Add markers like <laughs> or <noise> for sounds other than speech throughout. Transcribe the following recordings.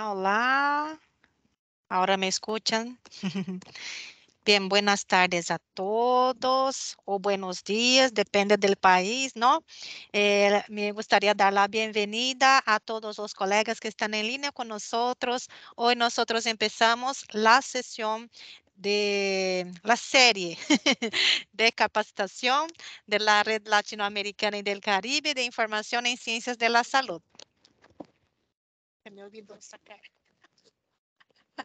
Hola, ahora me escuchan. <laughs> Bien, buenas tardes a todos o buenos días, depende del país, ¿no? Eh, me gustaría dar la bienvenida a todos los colegas que están en línea con nosotros. Hoy nosotros empezamos la sesión de la serie <laughs> de capacitación de la Red Latinoamericana y del Caribe de Información en Ciencias de la Salud me olvidó sacar. <laughs>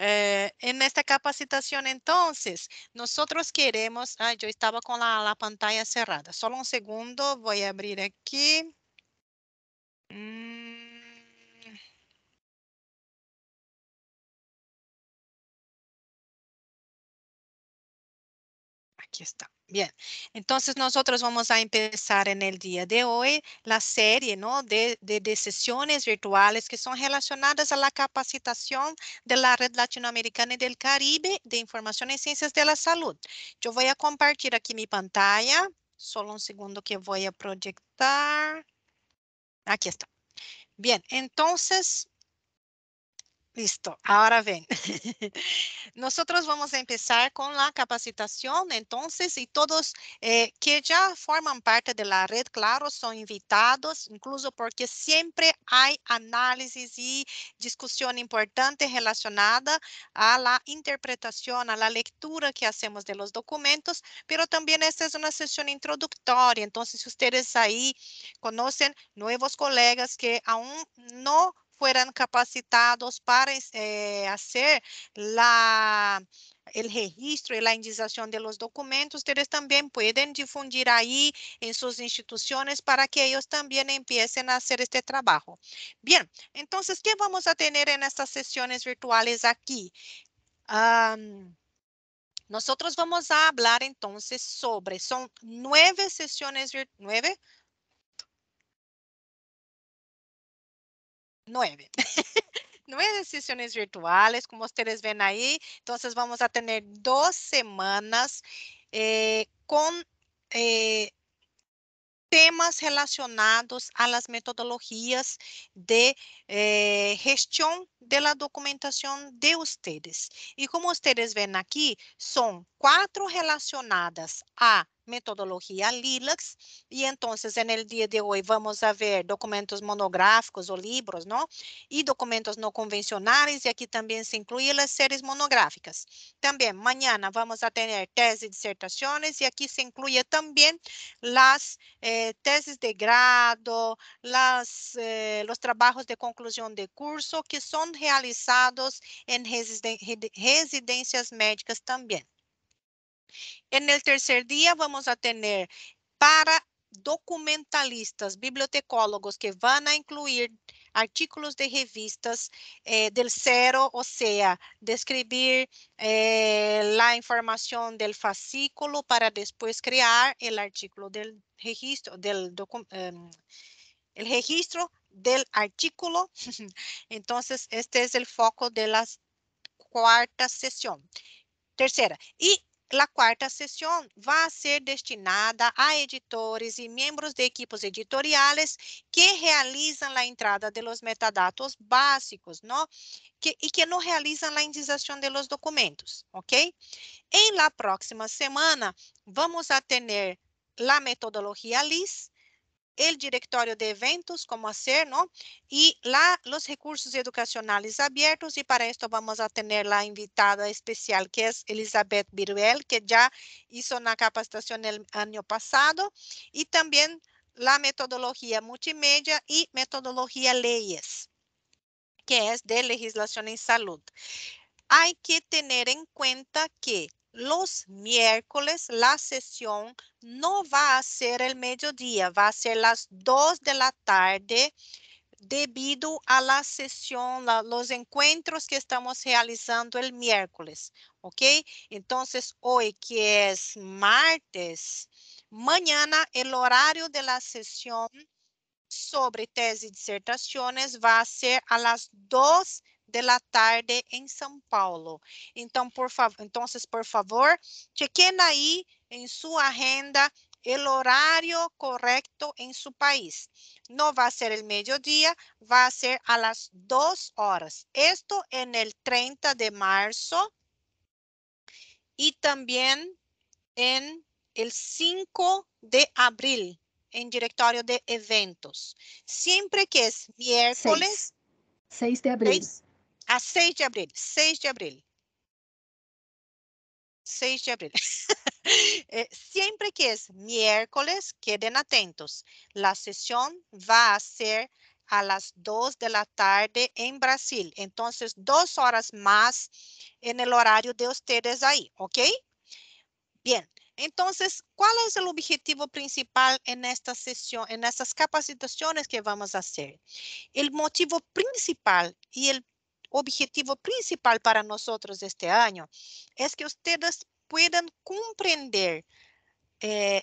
Eh, en esta capacitación, entonces, nosotros queremos, ah, yo estaba con la, pantalla cerrada, solo un segundo, voy a abrir aquí. Mm. Aquí está. Bien, entonces nosotros vamos a empezar en el día de hoy la serie ¿no? de, de, sesiones virtuales que son relacionadas a la capacitación de la Red Latinoamericana y del Caribe de Información y Ciencias de la Salud. Yo voy a compartir aquí mi pantalla, solo un segundo que voy a proyectar. Aquí está. Bien, entonces Listo, ahora ven. <laughs> Nosotros vamos a empezar con la capacitación, entonces, y todos eh, que ya forman parte de la red, claro, son invitados, incluso porque siempre hay análisis y discusión importante relacionada a la interpretación, a la lectura que hacemos de los documentos, pero también esta es una sesión introductoria, entonces ustedes ahí conocen nuevos colegas que aún no fueran capacitados para eh, hacer el registro y la indización de los documentos, ustedes también pueden difundir ahí en sus instituciones para que ellos también empiecen a hacer este trabajo. Bien, entonces, ¿qué vamos a tener en estas sesiones virtuales aquí? nosotros vamos a hablar entonces sobre, son nueve sesiones, nueve, nueve. nove sessões <laughs> é virtuales, como vocês veem aí. Então, vamos a duas semanas eh, eh, temas relacionados a metodologias de eh, de la documentação de ustedes. E como ustedes ven aqui, são quatro relacionadas a metodologia Lilacs, e então, en el dia de hoje, vamos a ver documentos monográficos ou livros, não? E documentos não convencionais, e aqui também se incluem as séries monográficas. Também, amanhã, vamos a ter tese e dissertações, e aqui se inclui também as eh, teses de grado, las, eh, os trabalhos de conclusão de curso, que são son realizados en residencias médicas también. En el tercer día vamos a tener para documentalistas, bibliotecólogos que van a incluir artículos de revistas eh, del cero, o sea, describir eh, la información del fascículo para después crear el artículo del registro, del eh, el registro del artículo. <laughs> Entonces, este es el foco de la cuarta sesión. Tercera, y La quarta sessão vai ser destinada a editores e membros de equipos editoriais que realizam a entrada de los metadatos básicos, ¿no? Que, e que não realizam a indização de los documentos, ¿ok? Em la próxima semana vamos a ter a metodologia LIS el directorio de eventos, como hacer, ¿no? Y la, los recursos educacionales abiertos y para esto vamos a tener la invitada especial que es Elizabeth Viruel, que ya hizo una capacitación el año pasado y también la metodología multimedia y metodología leyes, que es de legislación en salud. Hay que tener en cuenta que los miércoles la sesión no va a ser el mediodía, va a ser las 2 de la tarde debido a la sesión, la, los encuentros que estamos realizando el miércoles, ¿ok? Entonces, hoy que es martes, mañana el horario de la sesión sobre tesis y disertaciones va a ser a las 2 de la tarde en São Paulo. entonces por favor, por favor, chequen ahí en su agenda el horario correcto en su país. No va a ser el mediodía, va a ser a las dos horas. Esto en el 30 de marzo y también en el 5 de abril en directorio de eventos. Siempre que es miércoles. 6, de abril a 6 de abril, 6 de abril. 6 de abril. <laughs> Eh, siempre que es miércoles, queden atentos. La sesión va a ser a las 2 de la tarde en Brasil. Entonces, dos horas más en el horario de ustedes ahí, ¿ok? Bien, entonces, ¿cuál es el objetivo principal en esta sesión, en estas capacitaciones que vamos a hacer? El motivo principal y el objetivo principal para nós este ano é que vocês puedan comprender eh,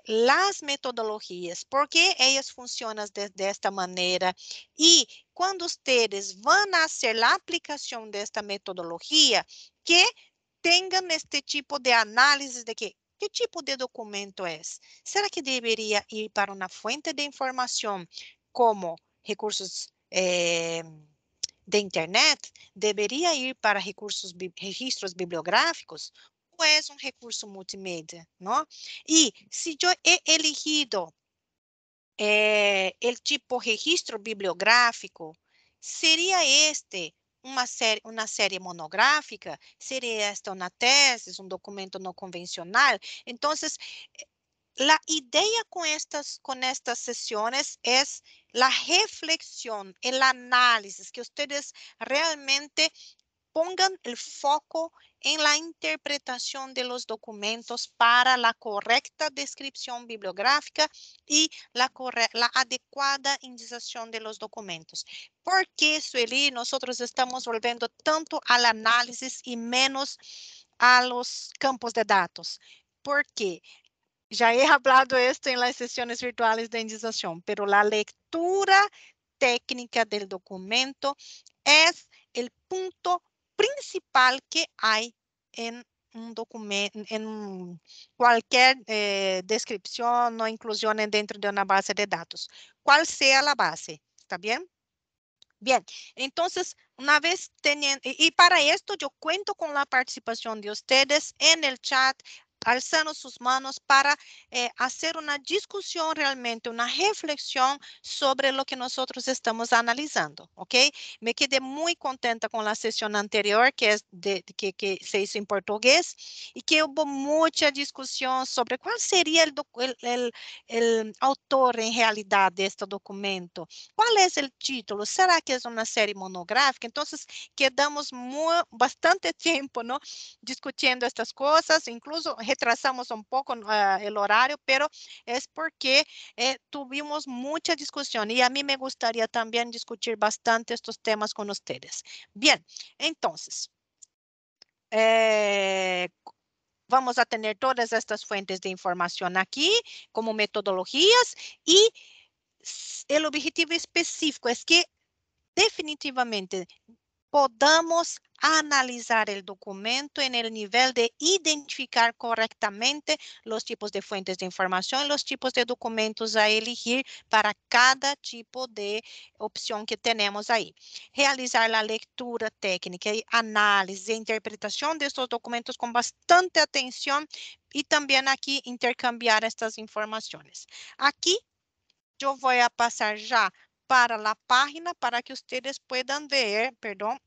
metodologias, metodologías, por que elas funcionam desta de, esta manera y cuando ustedes a aplicação desta metodologia, que tenham este tipo de análise de que que tipo de documento é? Será que deveria ir para uma fonte de informação como recursos eh, de internet deveria ir para recursos, registros bibliográficos ou é um recurso multimédia, não? É? E se eu he elegido é, o tipo registro bibliográfico, seria este uma série, uma série monográfica? Seria esta uma tese, um documento não convencional? Então, La idea con estas, con estas sesiones es la reflexión, el análisis, que ustedes realmente pongan el foco en la interpretación de los documentos para la correcta descripción bibliográfica y la, adecuada indicación de los documentos. ¿Por qué, Sueli, nosotros estamos volviendo tanto al análisis y menos a los campos de datos? ¿Por qué? Ya he hablado esto en las sesiones virtuales de indización, pero la lectura técnica del documento es el punto principal que hay en un documento, en cualquier eh, descripción o inclusión dentro de una base de datos, cual sea la base, ¿está bien? Bien, entonces, una vez teniendo, y para esto yo cuento con la participación de ustedes en el chat, alçando suas mãos para fazer eh, uma discussão realmente, uma reflexão sobre o que nós estamos analisando, ok? Me quedei muito contenta com a sessão anterior, que, é de, que, que se hizo em português, e que houve muita discussão sobre qual seria o autor, em realidade, deste documento, qual é o título, será que é uma série monográfica? Então, quedamos bastante <laughs> tempo, não? Discutindo estas coisas, incluso trazamos un poco ah, el horario, pero es porque eh, tuvimos mucha discusión y a mí me gustaría también discutir bastante estos temas con ustedes. Bien, entonces, eh, vamos a tener todas estas fuentes de información aquí como metodologías y el objetivo específico es que definitivamente podamos analizar el documento en el nivel de identificar correctamente los tipos de fuentes de información, los tipos de documentos a elegir para cada tipo de opción que tenemos ahí. Realizar la lectura técnica y análisis e interpretación de estos documentos con bastante atención y también aquí intercambiar estas informaciones. Aquí yo voy a pasar ya para la página para que ustedes puedan ver, perdón,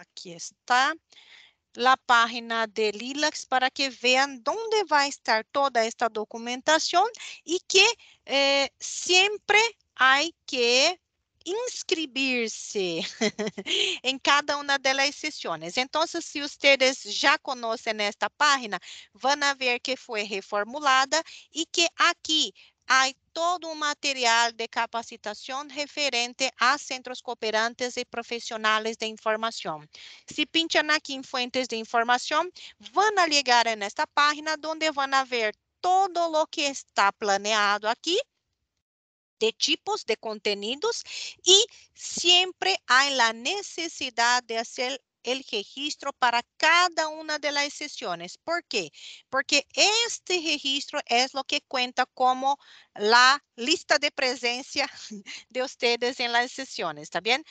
Aqui está la página de LILACS para que vean dónde va a estar toda esta documentación y que eh, siempre hay que inscrever se <laughs> em cada uma das sessões. Então, se vocês já conhecem esta página, vão ver que foi reformulada e que aqui há todo um material de capacitação referente a centros cooperantes e profissionais de informação. Se pinchan aqui em fuentes de informação, vão ligar nesta página, onde vão ver todo o que está planeado aqui, de tipos de conteúdos e sempre há a necessidade de fazer el registro para cada una de las sesiones. ¿Por qué? Porque este registro es lo que cuenta como la lista de presencia <laughs> de ustedes en las sesiones, ¿está bien?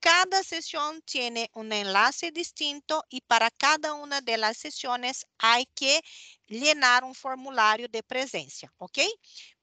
Cada sesión tiene un enlace distinto y para cada una de las sesiones hay que llenar un formulario de presencia, ¿ok?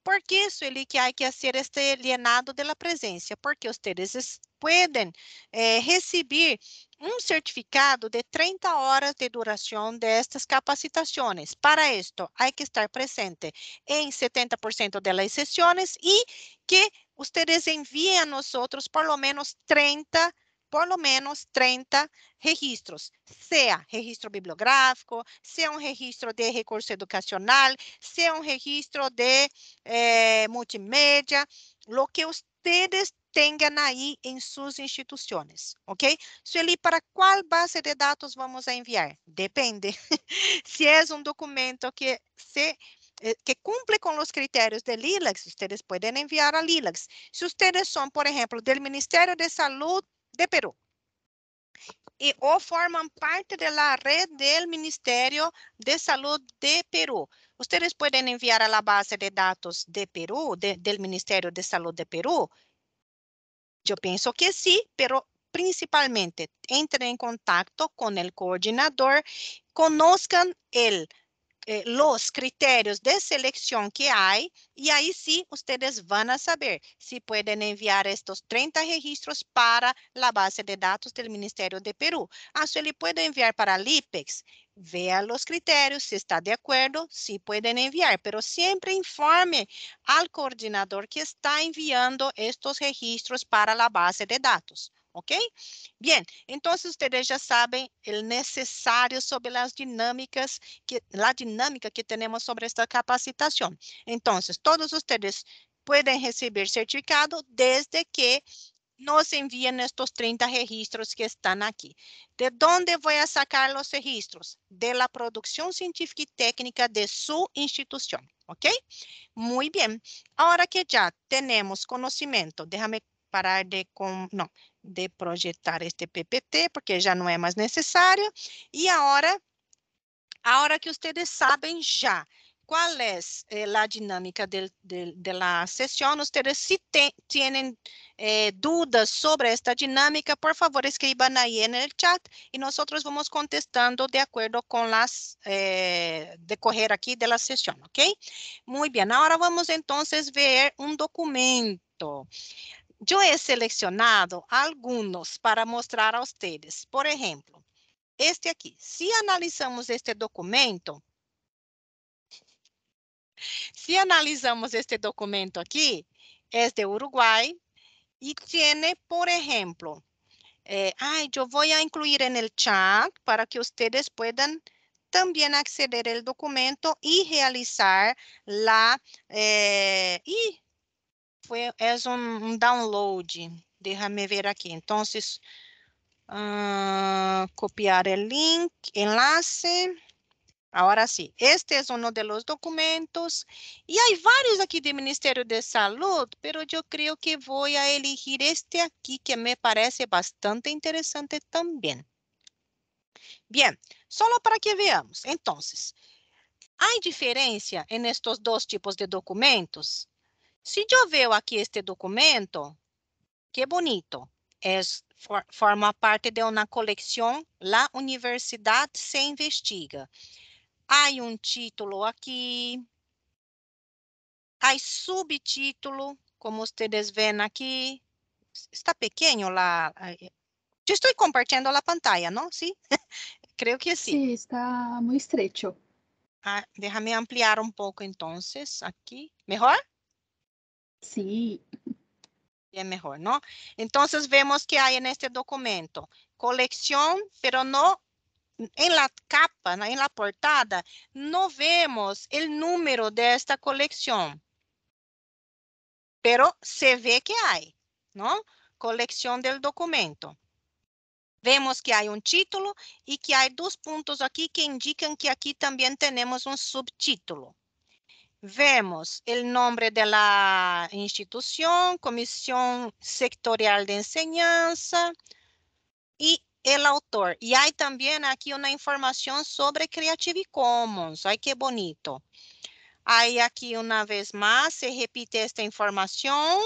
Por isso ele que há que ser este alienado da presença, porque vocês podem eh, receber um certificado de 30 horas de duração destas capacitações. Para isto, há que estar presente em 70% das sessões e que vocês enviem a nós, pelo menos, 30 por lo menos 30 registros, seja registro bibliográfico, seja um registro de recurso educacional, seja um registro de eh, multimédia, lo que ustedes tenham aí em suas instituições, ok? Sueli, para qual base de dados vamos enviar? Depende. se é um documento que se eh, que cumple com os critérios de LILAX, vocês podem enviar a LILAX. Se vocês são, por exemplo, do Ministério de Saúde de Perú e ou forman parte de la red del Ministerio de Salud de Perú. Vocês podem enviar a base de dados de Perú, do del Ministerio de Salud de Perú. Eu penso que sí, mas principalmente entre em contato com o coordenador, conozcan o eh, critérios de seleção que há e aí sim vocês vão saber se podem enviar estes 30 registros para a base de dados do Ministério de Peru. Ah, se ele pode enviar para a IPEX. Vea os critérios. Se está de acordo, se podem enviar, Mas sempre informe ao coordenador que está enviando estes registros para a base de dados. ¿ok? bem, então vocês já sabem o necessário sobre as dinâmicas que, a dinâmica que temos sobre esta capacitação, então todos vocês podem receber certificado desde que nos enviem estes 30 registros que estão aqui. ¿De onde vou a sacar os registros? De la produção científica e técnica de sua instituição, ¿ok? Muito bem. Agora que já temos conhecimento, déjame parar de... com não de projetar este PPT, porque já não é mais necessário, e a hora, a hora que vocês sabem já qual é eh, a dinâmica da sessão, vocês se têm eh, dúvidas sobre esta dinâmica, por favor, escrevam aí no chat e nós vamos contestando de acordo com as eh, decorrer aqui da sessão, ok? Muito bem, agora vamos então ver um documento. Yo he seleccionado algunos para mostrar a ustedes. Por ejemplo, este aquí. Si analizamos este documento, si analizamos este documento aquí, es de Uruguay y tiene, por ejemplo, eh, yo voy a incluir en el chat para que ustedes puedan también acceder al documento y realizar la eh, y Foi é um download. Déjame ver aqui. Então uh, ah, copiar o link, enlace. Agora sim. este é um dos documentos e há vários aqui do Ministério de Saúde, mas eu creio que vou a elegir este aqui que me parece bastante interessante também. Bem, só para que veamos. Então há diferença em estes dois tipos de documentos? Se eu vejo aqui este documento, que bonito, é, for, forma parte de uma coleção. A universidade se investiga. Há um título aqui. Há subtítulo, como vocês veem aqui. Está pequeno lá. Eh, estou compartilhando a la pantalla, Sim. Sí, <laughs> que sim. Sim, está muito estreito. Ah, déjame ampliar pouco, então. Então, aqui. Melhor? Sí. Bien mejor, ¿no? Entonces vemos que hay en este documento colección, pero no en la capa, en la portada, no vemos el número de esta colección. Pero se ve que hay, ¿no? Colección del documento. Vemos que hay un título y que hay dos puntos aquí que indican que aquí también tenemos un subtítulo. Vemos o nome da instituição, Comissão Sectorial de Enseñanza e o autor. E há também aqui uma informação sobre Creative Commons. Ai, que bonito. Aí aqui, uma vez mais, se repite esta informação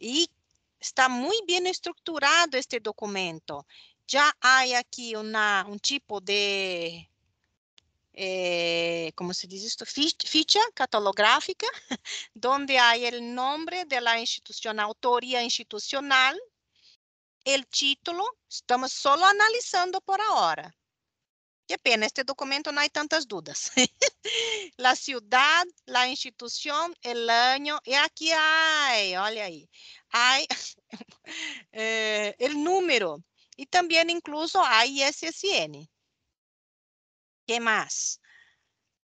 e está muito bem estruturado este documento. Já há aqui uma, um tipo de eh, como se diz isso, Ficha catalográfica, <laughs> onde há o nome da instituição a autoria institucional, o título, estamos solo analisando por agora que pena, este documento não há tantas dúvidas <laughs> a ciudad, a instituição o ano e aqui há olha aí há <laughs> eh, número, e também incluso há ISSN que mais?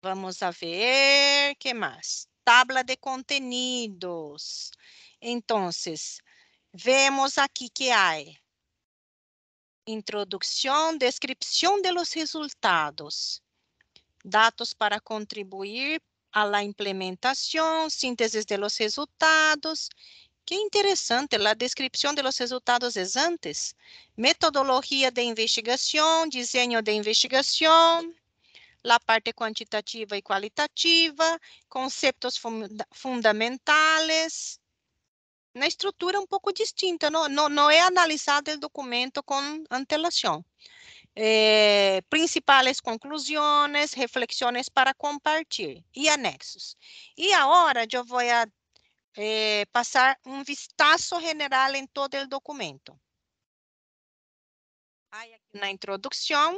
Vamos a ver, que mais? Tabla de contenidos. Então, vemos aqui que há introdução, descrição de los resultados, dados para contribuir a la implementação, sínteses de los resultados. Que interessante, A descrição de los resultados é antes. Metodologia de investigação, desenho de investigação la parte quantitativa e qualitativa, conceitos fundamentais, na estrutura um pouco distinta, não, não, não é analisado o documento com antelação. Eh, principais conclusões, reflexões para compartilhar e anexos. E agora eu vou a, eh, passar um vistazo geral em todo o documento. na introdução,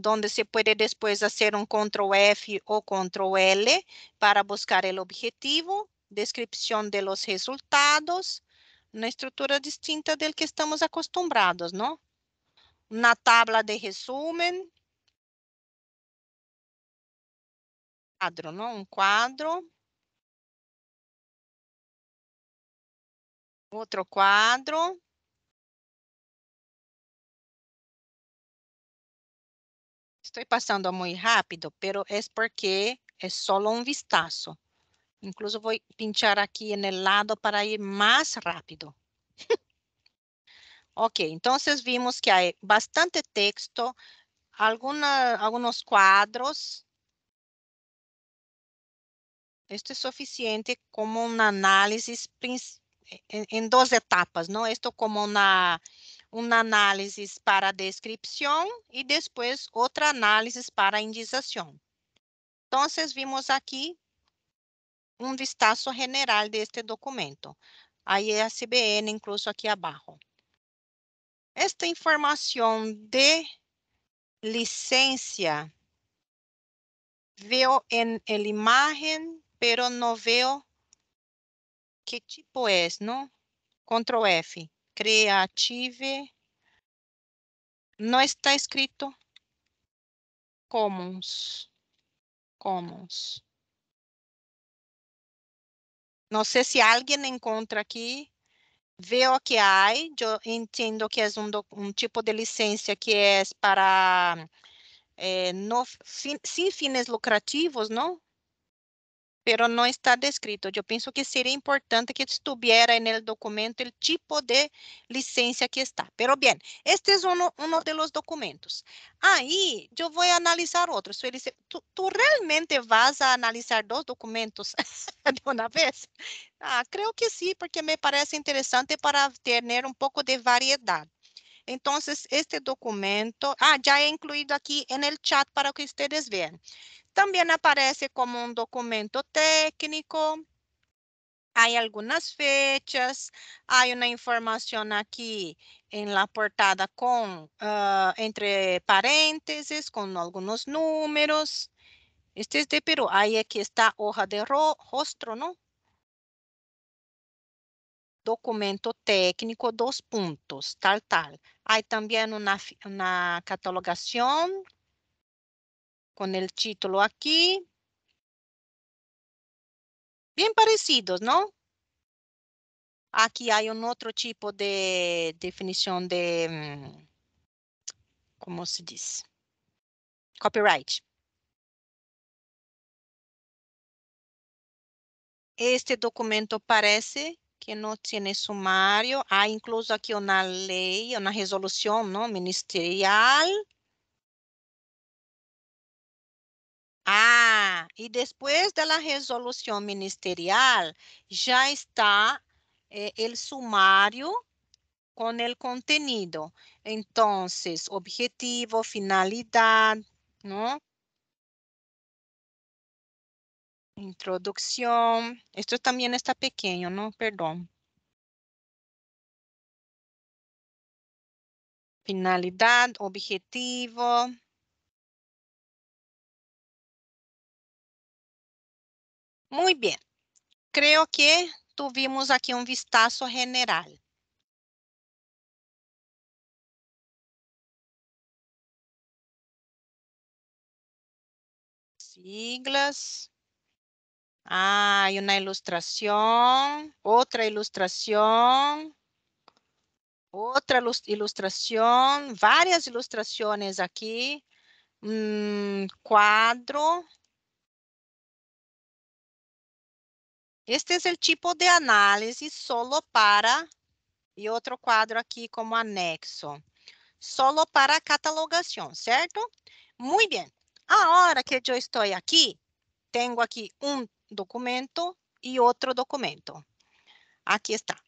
donde se puede después hacer un control F o control L para buscar el objetivo, descripción de los resultados, una estructura distinta del que estamos acostumbrados, ¿no? Una tabla de resumen. quadro, ¿no? Un cuadro. Otro cuadro. Estou passando muito rápido, pero é porque é só um vistazo. Incluso vou pinchar aqui en el lado para ir mais rápido. <laughs> ok, então vimos que há bastante texto, alguna, quadros. cuadros. é suficiente como um análise em duas etapas, não? Isto como uma uma análise para descrição e depois outra análise para indicação. Então, vimos aqui um vistazo general deste documento. aí A CBN, incluso aqui abaixo. Esta informação de licença veo em el imagen, pero não veo que tipo é, não? Control F. Creative. Não está escrito Commons. Commons. Não sei se alguém encontra aqui. Vê o que há. Eu entendo que é um, um tipo de licença que é para é, no, fin, sem fins lucrativos, não? pero no está descrito. Yo pienso que sería importante que estuviera en el documento el tipo de licencia que está. Pero bien, este es uno, de los documentos. Ahí yo voy a analizar otros. ¿Tú, realmente vas a analizar dos documentos <laughs> de una vez? Ah, creo que sí, porque me parece interesante para tener un poco de variedad. Entonces, este documento, ah, ya he incluido aquí en el chat para que ustedes vean. También aparece como un documento técnico. Hay algunas fechas, hay una información aquí en la portada con, ah, entre paréntesis, con algunos números. Este es de Perú. Ahí aquí está hoja de rostro, ¿no? documento técnico, dos puntos, tal, tal. Hay también una catalogación con el título aquí. Bien parecidos, ¿no? Aquí hay un otro tipo de definición de, mm, ¿cómo se dice? Copyright. Este documento parece que no tiene sumario. Hay incluso aquí una ley, una resolución ¿no? ministerial Ah, y después de la resolución ministerial ya está eh, el sumario con el contenido. Entonces, objetivo, finalidad, ¿no? Introducción. Esto también está pequeño, ¿no? Perdón. Finalidad, objetivo. Muito bem. Creio que tuvimos aqui um vistazo general. Siglas. Ah, hay una ilustración, otra ilustración, outra ilustração, várias ilustrações aqui, um mm, quadro, Este é o tipo de análise solo para, e outro quadro aqui como anexo, solo para catalogação, certo? Muito bem. Agora que eu estou aqui, tenho aqui um documento e outro documento. Aqui está.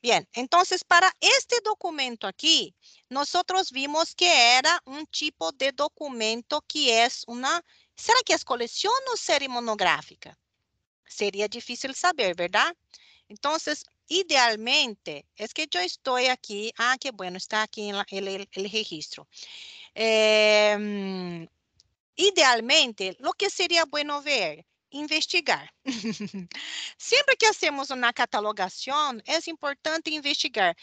Bem, então para este documento aqui, nós vimos que era um tipo de documento que é uma ¿será que é coleção ou serie monográfica? seria difícil saber, verdade? Então, idealmente, es que eu estou aqui. ah, que bueno, está aqui o registro. Eh, idealmente, o que seria bueno ver, investigar. Sempre <laughs> que hacemos uma catalogação, é importante investigar.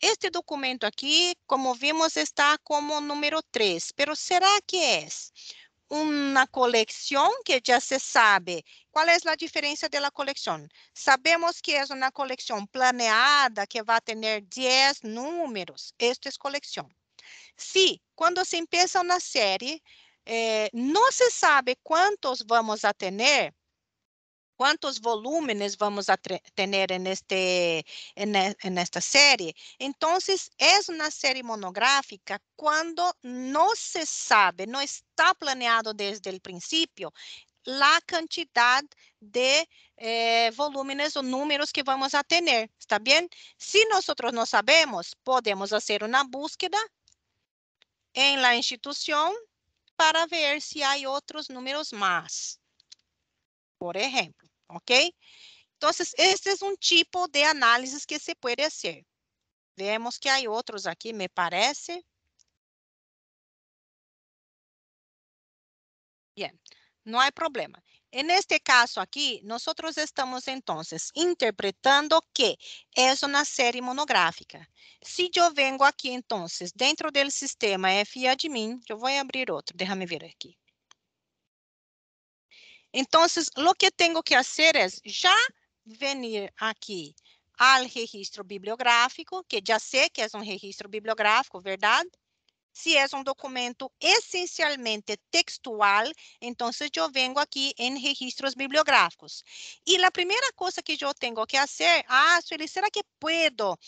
Este documento aqui, como vimos, está como número 3, Mas será que é? uma coleção que já se sabe. qual é a diferença da coleção Sabemos que é uma coleção planeada que vai ter 10 números. Esto es coleção se quando se empieza uma série eh, se sabe quantos vamos a quantos volúmenes vamos a ter em este, en, en, esta Então, Entonces, é uma série monográfica quando não se sabe, não está planeado desde o princípio, a quantidade de eh, volúmenes ou números que vamos a ter, ¿está bem? Se nós não sabemos, podemos fazer uma búsqueda em la instituição para ver se há outros números mais por exemplo, ¿ok? Então, este é um tipo de análise que se pode fazer. Vemos que há outros aqui, me parece. Bem, não há problema. En este caso aqui, nós estamos então, interpretando que é uma série monográfica. Se eu vengo aqui, então, dentro do sistema FAdmin, yo eu vou abrir otro, déjame ver aqui. Então, o que tenho que fazer é já venir aqui ao registro bibliográfico, que já sei que é um registro bibliográfico, verdade? Se é um documento essencialmente textual, então eu venho aqui em registros bibliográficos. E a primeira coisa que eu tenho que fazer, ah, Sueli, será que puedo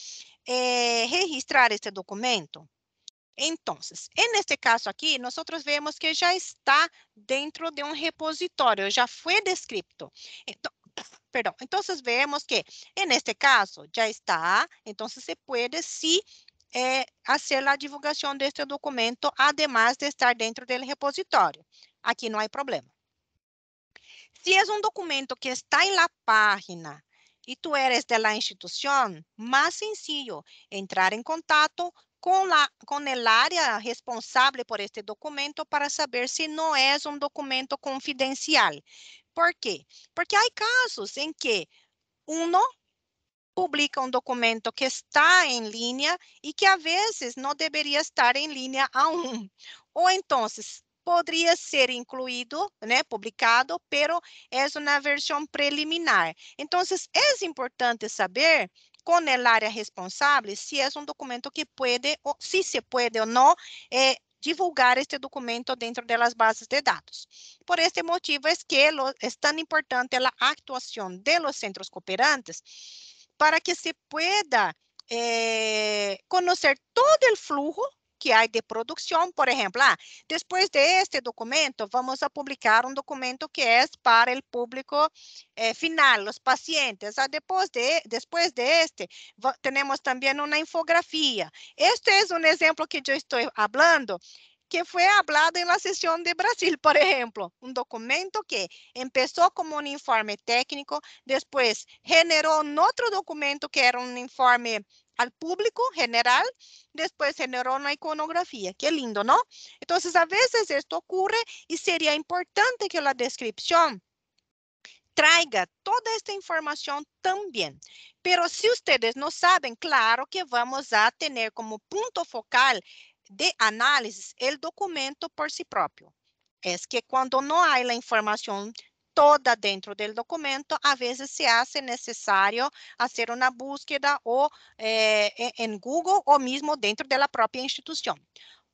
eh, registrar este documento? Então, en este caso aqui, nós vemos que já está dentro de um repositório, já foi descrito. Então, <coughs> perdão, então vemos que, en este caso, já está, então se pode sim eh, fazer a divulgação deste documento, además de estar dentro do repositório. Aqui não há problema. Se si é um documento que está em la página e tu eres de la instituição, mais sencillo entrar em contato com la, com a área responsável por este documento para saber se não é um documento confidencial. Por quê? Porque há casos em que um publica um documento que está em linha e que às vezes não deveria estar em linha aún. Ou então, poderia ser incluído, né, publicado, pero é uma versão preliminar. Então, é importante saber con el área responsable si es un documento que puede, o si se puede o no eh, divulgar este documento dentro de las bases de datos. Por este motivo es que lo, es tan importante la actuación de los centros cooperantes para que se pueda eh, conocer todo el flujo que hay de producción, por ejemplo, ah, después de este documento vamos a publicar un documento que es para el público eh, final, los pacientes. después, de, después de este tenemos también una infografía. Este es un ejemplo que yo estoy hablando que fue hablado en la sesión de Brasil, por ejemplo, un documento que empezó como un informe técnico, después generó un otro documento que era un informe al público general, después generó una iconografía. Qué lindo, ¿no? Entonces, a veces esto ocurre y sería importante que la descripción traiga toda esta información también. Pero si ustedes no saben, claro que vamos a tener como punto focal de análisis el documento por sí propio. Es que cuando no hay la información toda dentro do documento, a vezes se hace necessário fazer uma búsqueda ou eh, Google ou mesmo dentro da própria instituição.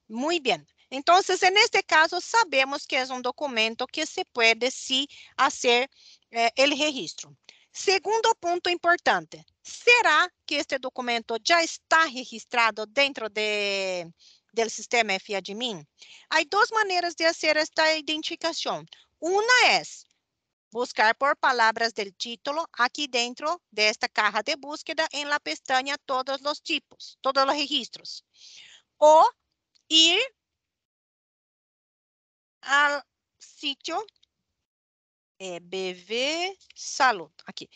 Muito bem. Então, Entonces, este caso, sabemos que é um documento que se pode sim fazer eh, registro. Segundo ponto importante, será que este documento já está registrado dentro de, do sistema FADMIN? Há duas maneiras de fazer esta identificação. Uma é buscar por palabras del título aquí dentro de esta caja de búsqueda en la pestaña todos los tipos, todos los registros. O ir al sitio eh, BV Salud, aquí,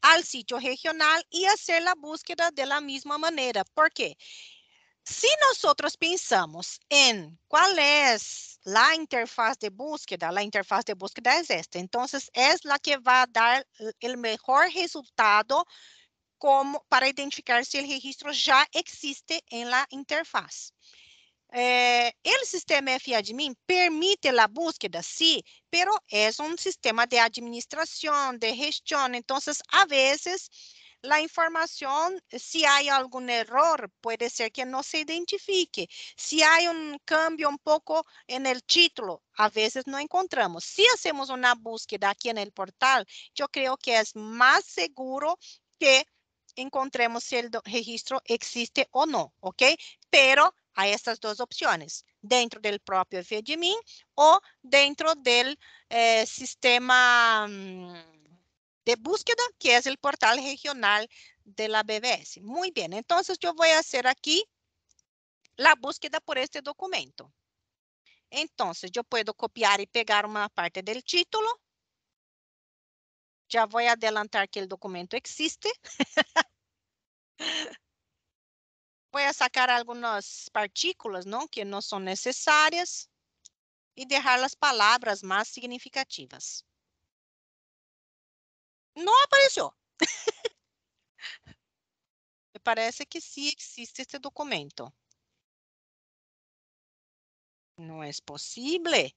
al sitio regional y hacer la búsqueda de la misma manera. ¿Por qué? Se nós pensamos em qual é a interface de búsqueda, a interface de búsqueda é esta. Então, é a que vai dar o melhor resultado como, para identificar se o registro já existe em la interface Eh, é, el sistema FAdmin permite la búsqueda, sí, pero é un sistema de administración, de gestión. Entonces, a veces la información, si hay algún error, puede ser que no se identifique. Si hay un cambio un poco en el título, a veces no encontramos. Si hacemos una búsqueda aquí en el portal, yo creo que es más seguro que encontremos si el registro existe o no, ¿ok? Pero hay estas dos opciones, dentro del propio FEDMIN o dentro del eh, sistema... Mm, de búsqueda, que es el portal regional de la BBS. Muy bien, entonces yo voy a hacer aquí la búsqueda por este documento. Entonces yo puedo copiar y pegar una parte del título. Ya voy a adelantar que el documento existe. <laughs> voy a sacar algunas partículas ¿no? que no son necesarias y dejar las palabras más significativas não apareceu. <laughs> Me parece que sim existe este documento. Não é possível.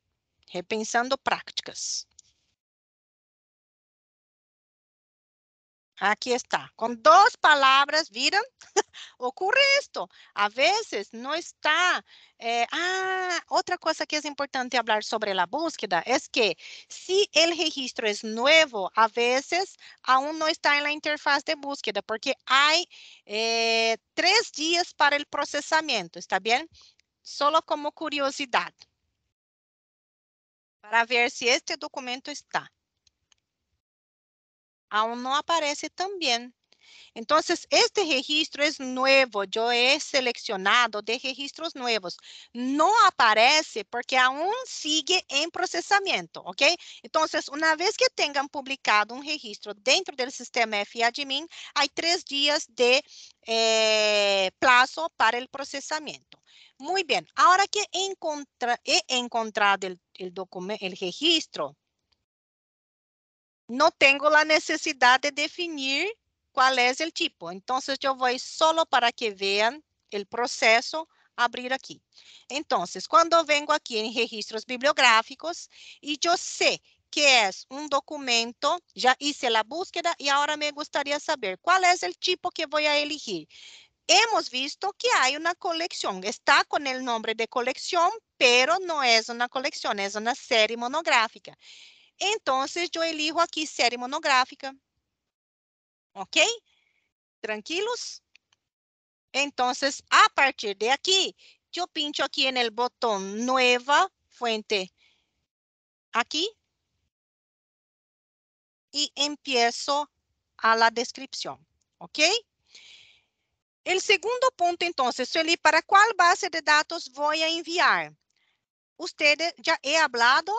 Repensando práticas. Aqui está. com duas palavras, viram? <laughs> Ocurre isso. A vezes não está. Eh, ah, outra coisa que é importante falar sobre a búsqueda é que se o registro é novo, a vezes, aún não está na interface de búsqueda porque há eh, três dias para o processamento. ¿está bem? Só como curiosidade, Para ver se este documento está. aún no aparece también. Entonces, este registro es nuevo. Yo he seleccionado de registros nuevos. No aparece porque aún sigue en procesamiento, ¿ok? Entonces, una vez que tengan publicado un registro dentro del sistema FIADMIN, hay tres días de eh, plazo para el procesamiento. Muy bien, ahora que he encontrado el, documento, el registro, Não tenho a necessidade de definir qual é o tipo. Então, eu vou solo para que vejam o processo, abrir aqui. Então, quando eu vengo aqui em registros bibliográficos e eu sei que é um documento, já hice a búsqueda e agora me gostaria saber qual é o tipo que vou a elegir. Hemos visto que há uma coleção. está com o nome de coleção, pero não é uma coleção. É uma série monográfica. Entonces yo elijo aquí serie monográfica. ¿Ok? ¿Tranquilos? Entonces, a partir de aquí, yo pincho aquí en el botón Nueva Fuente. Aquí. Y empiezo a la descripción. ¿Ok? El segundo punto, entonces, Sueli, ¿para cuál base de datos voy a enviar? Ustedes ya he hablado,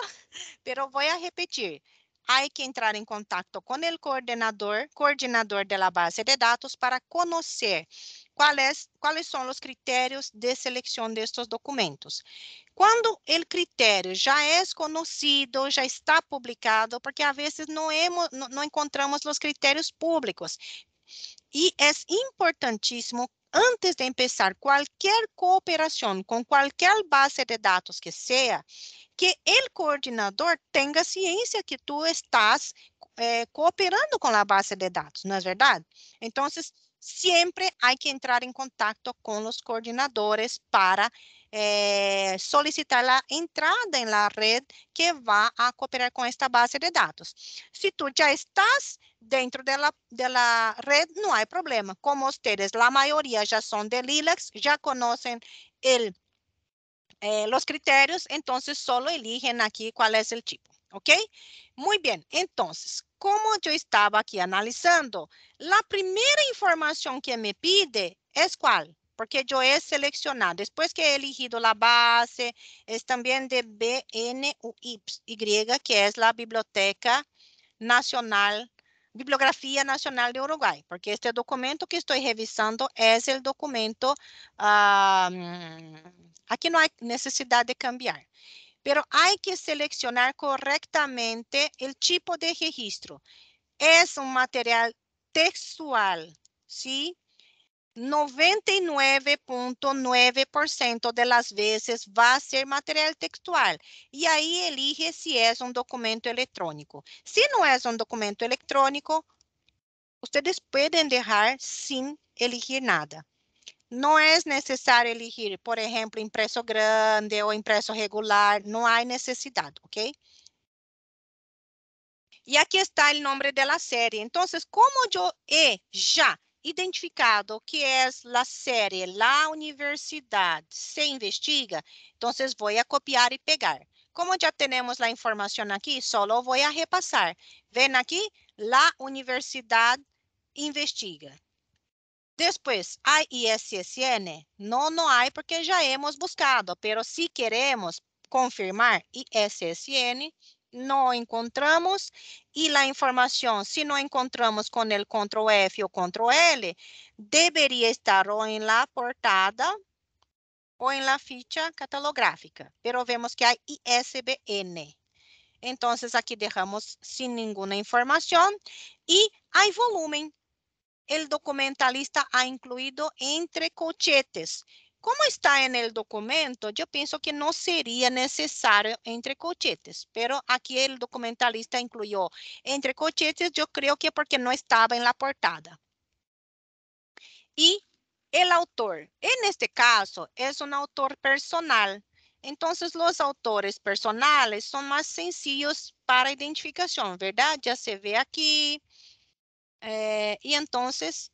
pero voy a repetir. Hay que entrar en contacto con el coordinador, coordinador de la base de datos para conocer cuáles, cuáles son los criterios de selección de estos documentos. Quando o critério já é conocido, já está publicado, porque às vezes no hemos, no não encontramos os critérios públicos. E é importantíssimo antes de começar qualquer cooperação com qualquer base de dados que seja, que o coordenador tenha ciência que tu estás eh, cooperando com a base de dados, não é verdade? Então, sempre há que entrar em contato com os coordenadores para eh, solicitar a entrada em la rede que vai a cooperar com esta base de dados. Se tu já estás dentro da la, rede, não há problema. Como vocês, a maioria já são de Lilacs, já conhecem os eh, então, só entonces solo eligen aqui qual é o tipo. ¿Ok? Muito bem. Então, como eu estava aqui analisando, a primeira informação que me pide é qual? porque yo he seleccionado, después que he elegido la base, es también de BNUY, que es la Biblioteca Nacional, Bibliografía Nacional de Uruguay, porque este documento que estoy revisando es el documento, aquí no hay necesidad de cambiar pero hay que seleccionar correctamente el tipo de registro. Es un material textual, ¿sí? 99.9% das vezes vai ser material textual. e aí elige se é um documento eletrônico. Se não é um documento eletrônico, vocês podem deixar sem elegir nada. Não é necessário elegir, por exemplo, impreso grande ou impreso regular. Não há necessidade, ¿ok? E aqui está o nome da série. Então, como eu e já identificado que é a série, la universidade, se investiga, então vou a copiar e pegar. Como já temos a informação aqui, só vou a repassar. Vem aqui, la universidade investiga. Después, a ISSN? Não não há porque já hemos buscado, Mas se queremos confirmar ISSN, não encontramos e a informação, se não encontramos com o Ctrl+F F Ctrl+L, deveria L, estar ou em la portada ou em la ficha catalográfica, pero vemos que há ISBN. Então, aqui deixamos sem nenhuma informação e há volume. O documentalista ha incluído entre cochetes como está em el documento, yo pienso que no seria necesario entre cochetes, pero aqui el documentalista incluyó entre cochetes, yo creo que porque no estaba en la portada. Y el autor, en este caso, es un autor personal. Entonces, los autores personales son mais sencillos para identificación, ¿verdad? Ya se ve aqui, Eh, y entonces,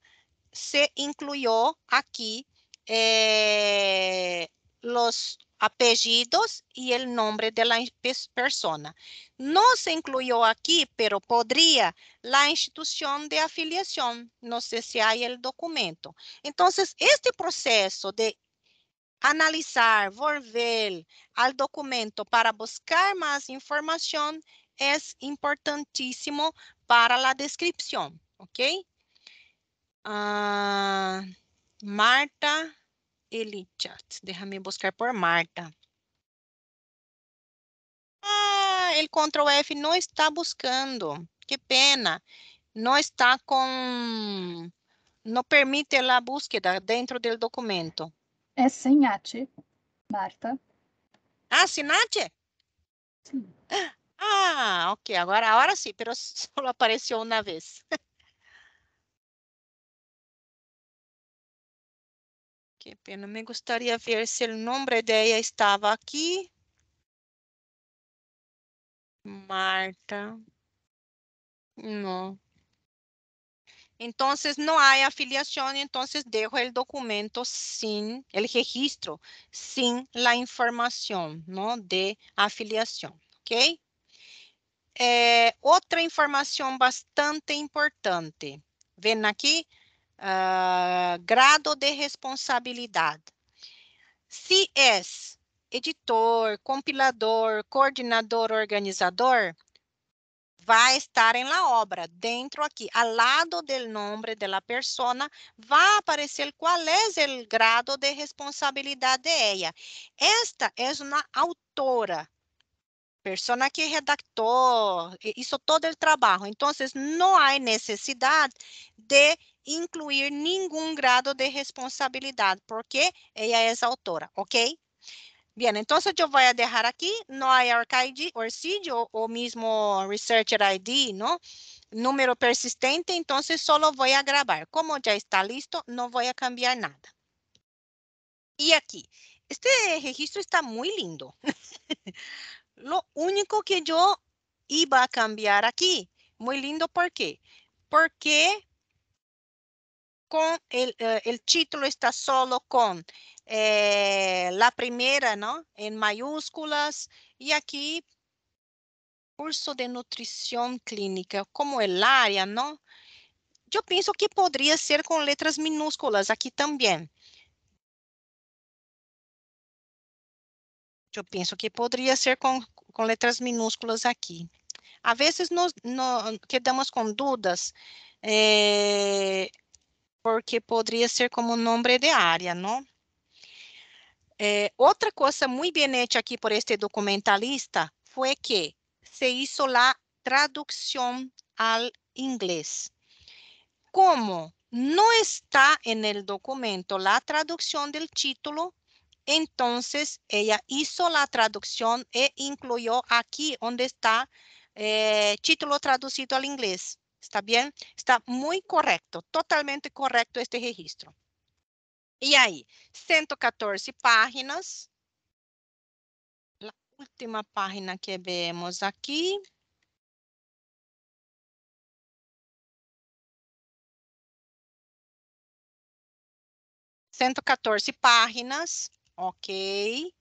se incluyó aquí eh, apelidos e o nome nombre de la persona. Não se incluiu aqui, mas poderia. A instituição de afiliação, não sei se há o documento. Então, este processo de analisar, volver ao documento para buscar mais informação é importantíssimo para a descrição, ¿ok? Uh... Marta Elichat. Déjame buscar por Marta. Ah, el control F não está buscando. Que pena. Não está com... Não permite a búsqueda dentro do documento. É sem H, Marta. Ah, Sinate? Sim. Ah, ok. Agora, agora sim, <laughs> pero só apareceu uma vez. Que pena. Me gostaria ver se o nome dela estava aqui. Marta. Não. Então, não há afiliação, então deixo o documento sem, o registro, sem a informação de afiliação, ok? Eh, outra informação bastante importante. Vem aqui, uh, grado de responsabilidade. Se és editor, compilador, coordenador, organizador, vai estar em la obra, dentro aqui, ao lado do nome da pessoa, vai aparecer qual é o grado de responsabilidade dela. Esta é uma autora, pessoa que redactou, hizo todo o trabalho. Então, não há necessidade de incluir nenhum grado de responsabilidade, porque ela é autora, ok? Bem, então eu vou deixar aqui, não há hay archive ID, ou, o mismo Researcher ID, não? Número persistente, então só vou gravar. Como já está listo, não vou a cambiar nada. E aqui, este registro está muito lindo. <laughs> Lo único que eu iba a cambiar aqui, muito lindo, ¿por quê? Porque com o eh, título está solo com eh, primeira primera, ¿no? En mayúsculas. Y curso de nutrição clínica, como o área, não eu penso que poderia ser com letras minúsculas aqui também eu penso que poderia ser com com letras minúsculas aqui às vezes nos, no, quedamos com dúvidas Eh, porque podría ser como nombre de área, ¿no? Eh, otra cosa muy bien hecha aquí por este documentalista fue que se hizo la traducción al inglés. Como no está en el documento la traducción del título, Entonces ella hizo la traducción e incluyó aquí donde está el eh, título traducido al inglés. ¿Está bien? Está muy correcto, totalmente correcto este registro. E aí, 114 páginas. A última página que vemos aqui. Cento 114 páginas, ok.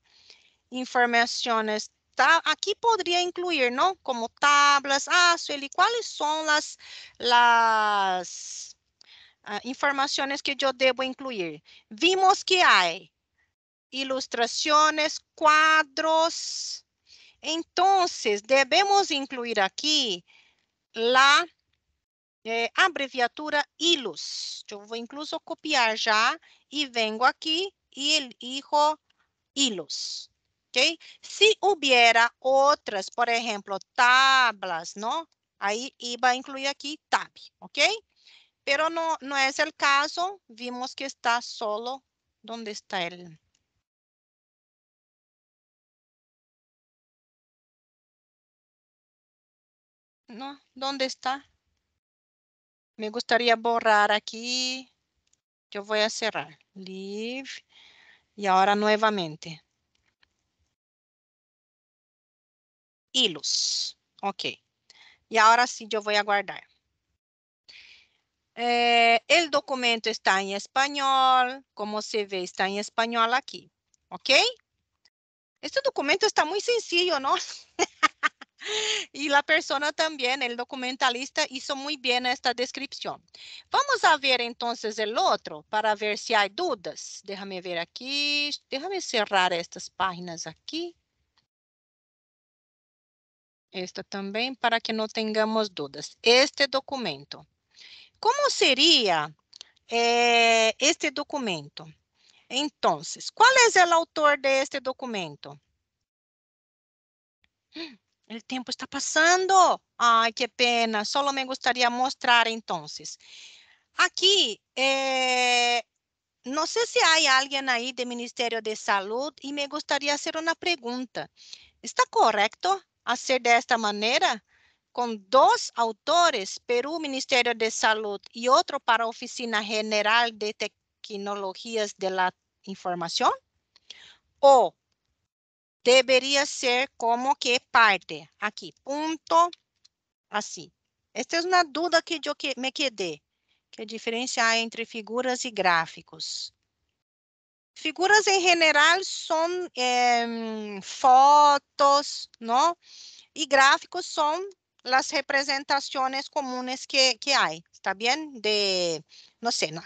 Informações tá? Aqui poderia incluir, não Como tablas. Ah, Sueli, quais são as, as uh, ah, informações que eu debo incluir? Vimos que há ilustrações, cuadros. Então, devemos incluir aqui a eh, abreviatura ILUS. eu vou incluso copiar já e vengo aqui e elijo ILUS. Si hubiera otras, por ejemplo, tablas, ¿no? Ahí iba a incluir aquí tab, ¿ok? Pero no, no es el caso, vimos que está solo, ¿dónde está él? ¿No? ¿Dónde está? Me gustaría borrar aquí. Yo voy a cerrar. Leave. Y ahora nuevamente. hilos. Ok. E agora sim eu vou aguardar. Eh, el documento está em espanhol, como se vê, está em espanhol aqui, ok? Este documento está muito sencillo, não? <laughs> E a pessoa também, o documentalista, hizo muito bem esta descrição. Vamos a ver então, o outro para ver se há dúvidas. Déjame ver aqui. déjame cerrar estas páginas aqui. Esta também, para que não tenhamos dúvidas. Este documento. Como seria eh, este documento? Então, qual é o autor deste documento? Hum, o tempo está passando. Ai, que pena. Só me gostaria mostrar, então. Aqui, eh, não sei se há alguém aí do Ministério de Saúde e me gostaria de fazer uma pergunta. Está correto a ser desta maneira, com dois autores, Peru Ministério de Saúde e outro para a Oficina General de Tecnologias de la Informação? Ou deveria ser como que parte, aqui, ponto, assim. Esta é uma dúvida que eu me quedei, que diferença há entre figuras e gráficos. Figuras em geral são eh, fotos, não? É? E gráficos são as representações comuns que, que há, está bem? De, não sei, não,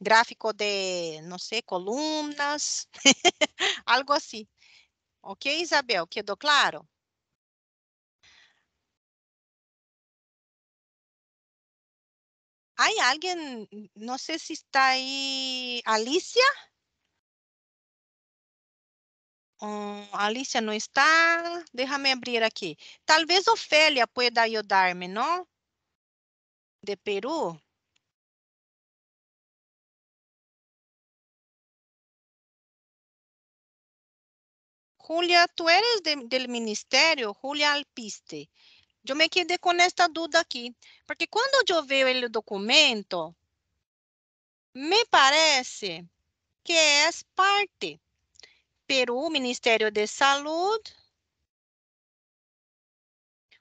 gráfico de, não sei, colunas, <laughs> algo assim. Ok, Isabel, quedou claro? Há alguém? Não sei se está Alicia? Alicia. Um, Alicia não está. Déjame abrir aqui. Talvez Ofélia pueda ajudar-me, não? De Peru. Julia, tu eres de, del ministerio, Julia Alpiste. Yo me quedé con esta duda aquí, porque cuando yo veo el documento, me parece que es parte Peru, Ministério de Saúde.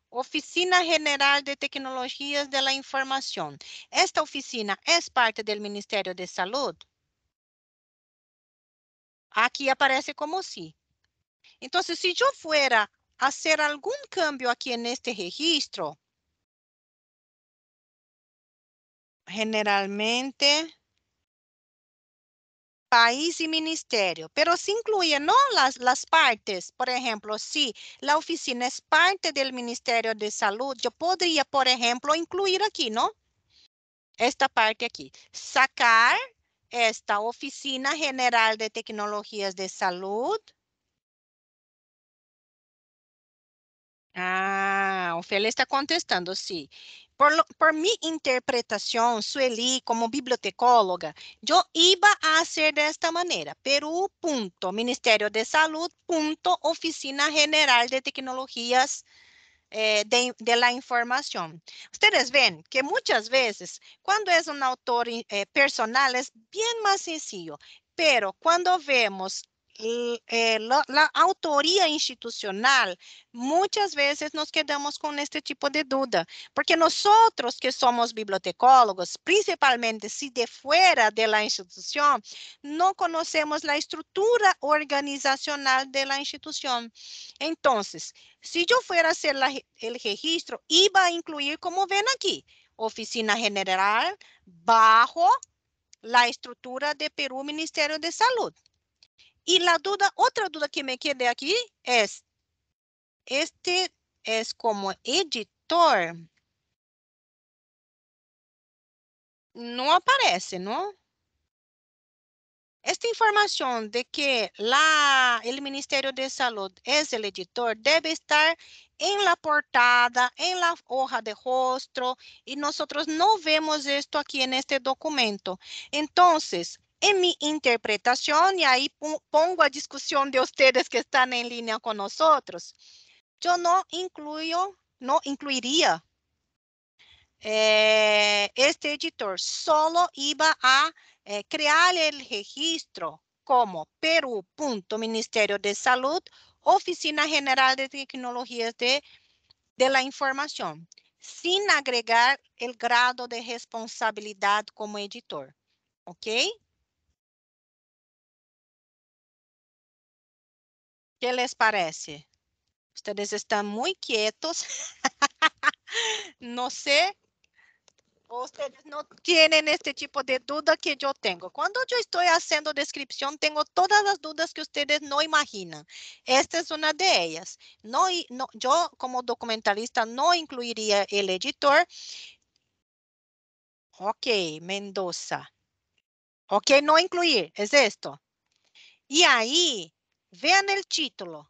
Oficina General de Tecnologias de la Informação. ¿Esta oficina es parte do Ministerio de Salud? Aqui aparece como sí. Então, si eu fuera a fazer algum cambio aqui neste registro, generalmente país y ministerio, pero se incluyen ¿no? las, las partes. Por ejemplo, si la oficina es parte del Ministerio de Salud, yo podría, por ejemplo, incluir aquí, ¿no? Esta parte aquí. Sacar esta Oficina General de Tecnologías de Salud. Ah, Ofelia está contestando, sí. Por, mi interpretación, Sueli, como bibliotecóloga, yo iba a hacer de esta manera, Perú, punto, Ministerio de Salud, punto, Oficina General de Tecnologías eh, de, la Información. Ustedes ven que muchas veces, cuando es un autor eh, personal, es bien más sencillo, pero cuando vemos Eh, a autoria institucional, muitas vezes nos quedamos com este tipo de dúvida, porque outros que somos bibliotecólogos, principalmente se de fora da instituição, não conhecemos a estrutura organizacional de la Então, se eu yo fazer o registro, iba a incluir, como ven aqui, oficina general bajo a estrutura de Perú Ministerio de Salud. Y la duda, otra duda que me quede aquí es, este es como editor. No aparece, ¿no? Esta información de que la, el Ministerio de Salud es el editor debe estar en la portada, en la hoja de rostro, y nosotros no vemos esto aquí en este documento. Entonces, en mi interpretación y ahí pongo a discusión de ustedes que están en línea con nosotros. Yo no incluyo, no incluiría eh, este editor, solo iba a eh, crear el registro como Perú, Ministerio de Salud, Oficina General de Tecnologías de, de la Información, sin agregar el grado de responsabilidad como editor, ¿ok? que les parece? Vocês estão muito quietos. Não sei. Vocês não têm este tipo de dúvida que eu tenho. Quando eu estou fazendo descrição, tenho todas as dúvidas que vocês não imaginam. Esta é uma delas. Não, não. Eu, como documentalista não incluiria o editor. Ok, Mendoza. Ok, não incluir, es isso. E aí, Vean o título.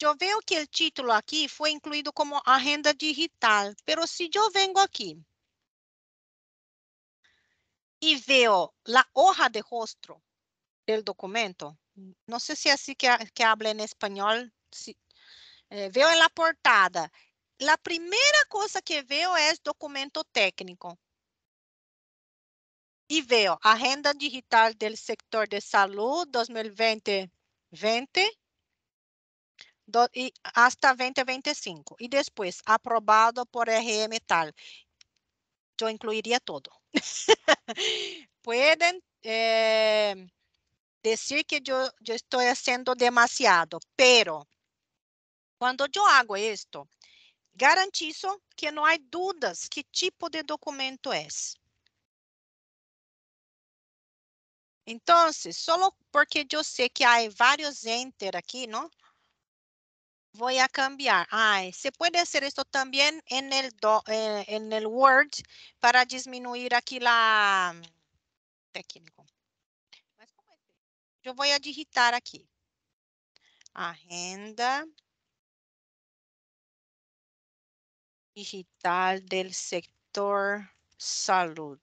Eu veo que o título aqui foi incluído como agenda digital, pero se eu vengo aqui e veo a hoja de rostro do documento, sei se é assim que, que habla em espanhol, si, eh, veo a portada, a primeira coisa que veo é documento técnico. e veo agenda digital do sector de salud 2020 20 do, y hasta 2025. e depois aprovado por RM tal. eu incluiria tudo. <laughs> Pueden eh, que eu estou fazendo demasiado, pero quando eu hago isto, garantizo que não há dúvidas que tipo de documento é. Então, assim, só porque eu sei que há vários enter aqui, não? Vou a cambiar. Ah, se pode fazer isso também em eh, el, Word para diminuir aqui la hum, técnico. Mas como é que... É? Eu vou a digitar aqui. Agenda digital del sector salud.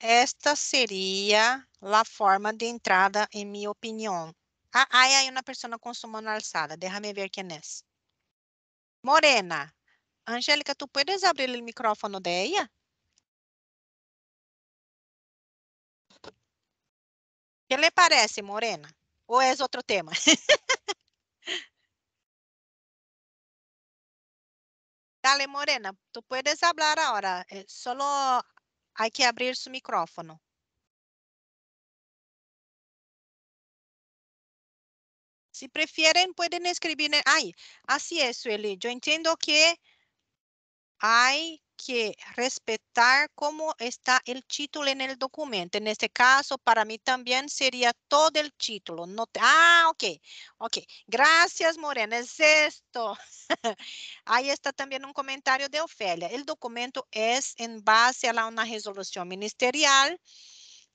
Esta seria a forma de entrada, en minha opinião Ah, aí aí uma pessoa consumando alçada mano alzada. Déjame ver quién es. Morena. Angélica, tu podes abrir o microfone de O que lhe parece, Morena? ou é outro tema? <laughs> Dale, Morena, tu podes falar agora Só eh, solo Hay que abrir su micrófono. Si prefieren, pueden escribir. Ay, así es, Sueli. Yo entiendo que hay que respetar cómo está el título en el documento. En este caso, para mí también sería todo el título. No ah, ok, ok. Gracias, Morena. Es esto. <laughs> Ahí está también un comentario de Ofelia. El documento es en base a una resolución ministerial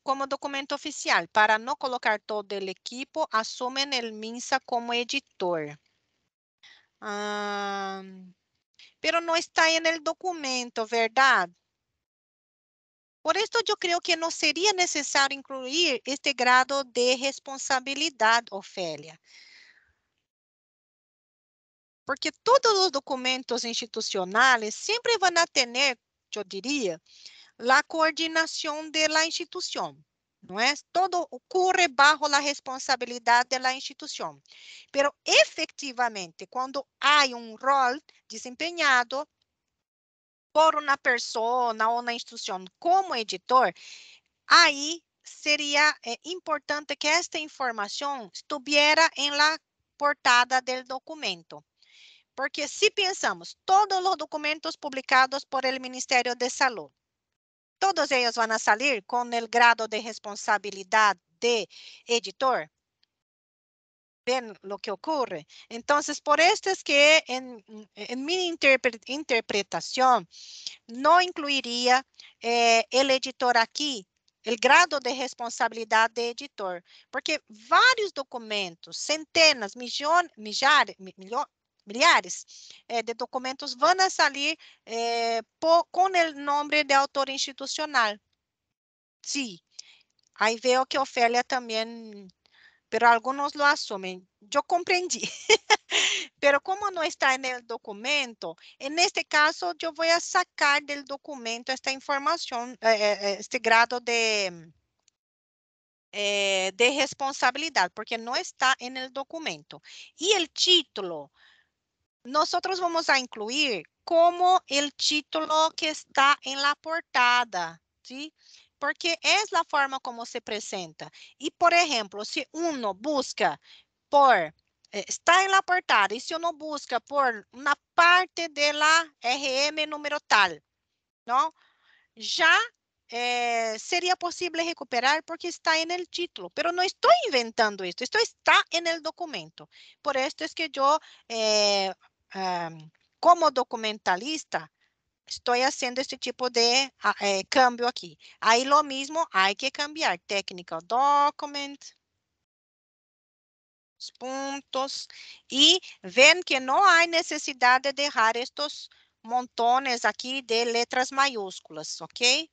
como documento oficial. Para no colocar todo el equipo, asumen el MINSA como editor. pero no está en el documento, ¿verdad? Por esto yo creo que no sería necesario incluir este grado de responsabilidad, Ofelia. Porque todos los documentos institucionales siempre van a tener, yo diría, la coordinación de la institución não é? Todo ocorre bajo a responsabilidade da instituição. Pero efetivamente, quando há um rol desempenhado por uma pessoa ou uma instituição como editor, aí seria eh, importante que esta informação estivesse em la portada do documento. Porque se pensamos, todos os documentos publicados por el Ministério de Saúde todos eles vão a com o grado de responsabilidade de editor. Ven lo que ocurre. Entonces, por esto es que en, en mi interpre, interpretación no incluiría eh, el editor aquí, o grado de responsabilidade de editor, porque vários documentos, centenas, milhões, milhares, milho, familiares eh, de documentos vão a com o nome con de autor institucional. Sí, aí veo que Ofélia também, mas alguns lo assumem. Eu compreendi, <laughs> pero como não está no documento, en este caso eu vou sacar del documento esta informação, eh, eh, este grado de... de responsabilidade, porque não está no documento. E o título nosotros vamos a incluir como el título que está en la portada, ¿sí? Porque es la forma como se presenta. Y, por ejemplo, si uno busca por, eh, está en la portada, y si uno busca por una parte de la RM número tal, ¿no? Ya eh, sería posible recuperar porque está en el título, pero no estoy inventando esto, esto está en el documento. Por esto es que yo eh, ah, como documentalista, estou fazendo esse tipo de eh, câmbio aqui. Aí, o mesmo, há que cambiar technical document, pontos, e ven que não há necessidade de deixar estes montones aqui de letras maiúsculas, ok?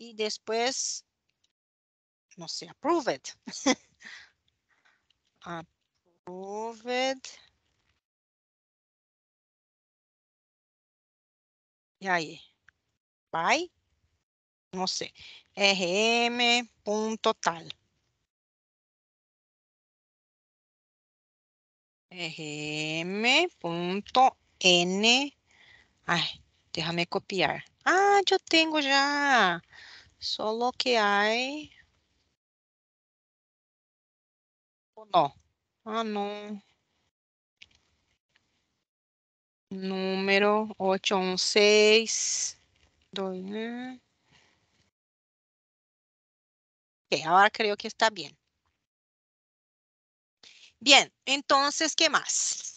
E depois, não sei, approved. <laughs> Approved. E aí? Vai? Não sei. rm.tal. rm.n. Ai, déjame copiar. Ah, eu tenho já. Solo que Ai... no. Ah, no. Número 816. ahora creo que está bien. Bien, entonces, ¿qué más?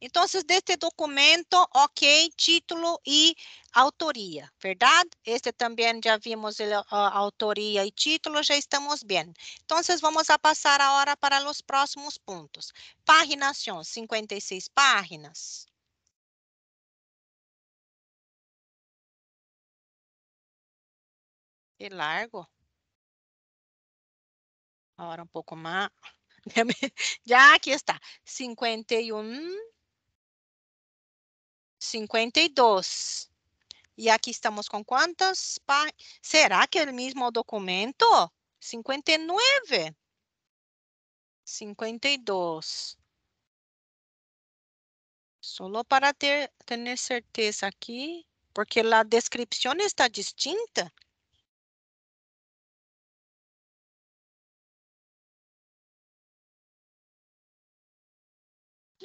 Então, deste documento, ok, título e autoria, verdade? Este também já vimos a autoria e título, já estamos bem. Então, vamos a passar agora para os próximos pontos. Paginação, 56 páginas. E largo. Agora um pouco mais. <laughs> Já aqui está, 51 52. E aqui estamos com quantas páginas? Será que é o mesmo documento? 59. 52. Só para ter, ter certeza aqui, porque a descrição está distinta.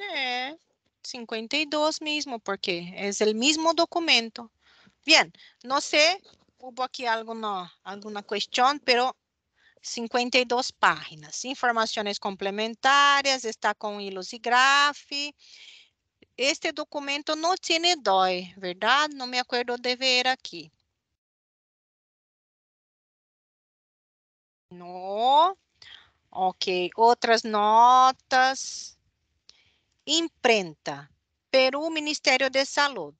É, 52 mismo, porque es el mismo documento. Bien, no sé, hubo aquí alguna, alguna cuestión, pero 52 páginas. Informaciones complementarias, está con hilos Este documento no tiene DOI, ¿verdad? No me acuerdo de ver aquí. No. Ok, otras notas. imprenta, pelo Ministério de Saúde.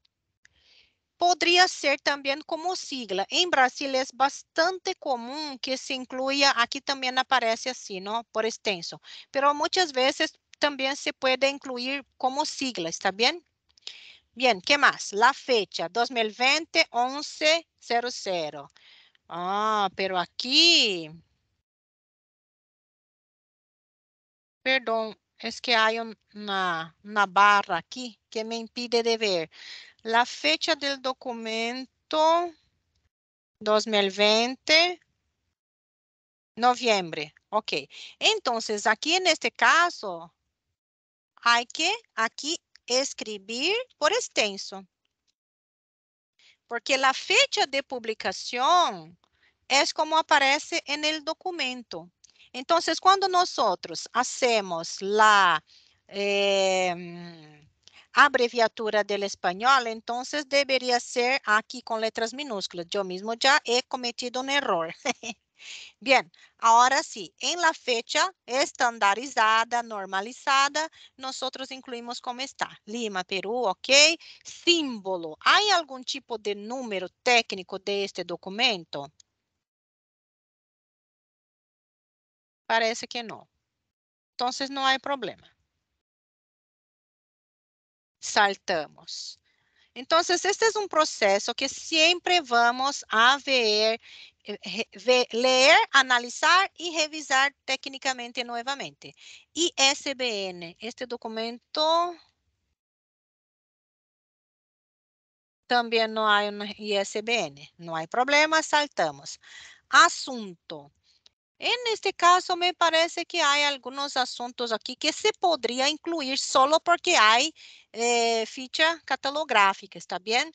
Poderia ser também como sigla. Em Brasil é bastante comum que se inclua, aqui também aparece assim, não? por extenso. Mas muitas vezes também se pode incluir como sigla, está bem? Bem. Que mais? La fecha, 2020, 11 00 Ah, pero aqui. Perdão. es que hay una, barra aquí que me impide de ver la fecha del documento 2020, noviembre. Ok, entonces aquí en este caso hay que aquí escribir por extenso. Porque la fecha de publicación es como aparece en el documento. Então, quando nós outros hacemos lá eh, a abreviatura do espanhol, então deveria ser aqui com letras minúsculas. Eu mesmo já he cometido um erro. <laughs> Bem, agora sim. Em la fecha estandarizada, normalizada, nós incluímos como está. Lima, Peru, ok. Símbolo, Há algum tipo de número técnico de este documento? Parece que não. Então, não há problema. Saltamos. Então, este é um processo que sempre vamos a ver, eh, ver, ler, analisar e revisar tecnicamente novamente. ISBN, este documento também não há um ISBN. Não há problema, saltamos. Assunto. En este caso, me parece que hay algunos asuntos aquí que se podría incluir solo porque hay eh, ficha catalográfica, ¿está bien?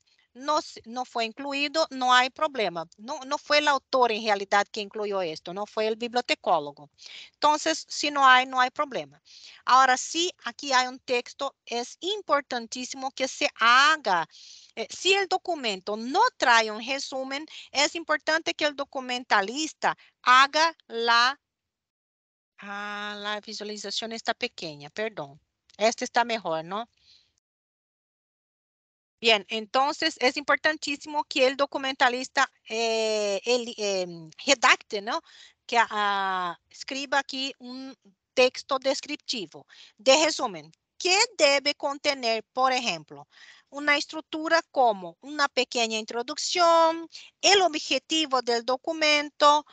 não foi incluído não há problema. não não foi o autor em realidade que incluiu isto, não foi o bibliotecólogo. então se não há não há problema. agora se aqui há um texto, é importantíssimo que se haga. Eh, se o documento não trai um resumen, é importante que o documentalista haga a Ah, a visualização está pequena perdão Esta está melhor não Bien, entonces es importantísimo que el documentalista eh, el, em, redacte, ¿no? Que ah, escriba aquí un texto descriptivo. De resumen, ¿qué debe contener, por ejemplo, una estructura como una pequeña introducción, el objetivo del documento,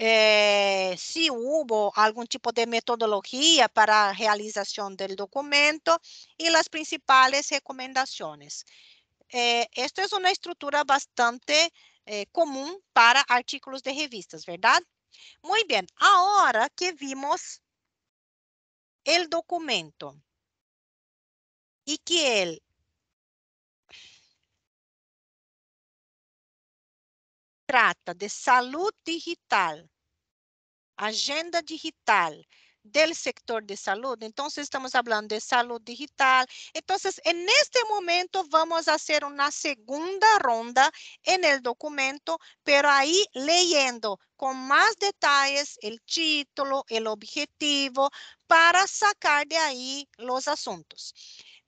Eh, se houve algum tipo de metodologia para realização do documento e as principais recomendações. Esta eh, é uma estrutura bastante eh, comum para artículos de revistas, verdade? Muito bem. Agora que vimos o documento e que ele trata de saúde digital, agenda digital do setor de saúde. Então, estamos falando de saúde digital. Então, em é este momento, vamos fazer uma segunda ronda no documento, pero aí leyendo com mais detalhes o título, o objetivo, para sacar de aí os assuntos.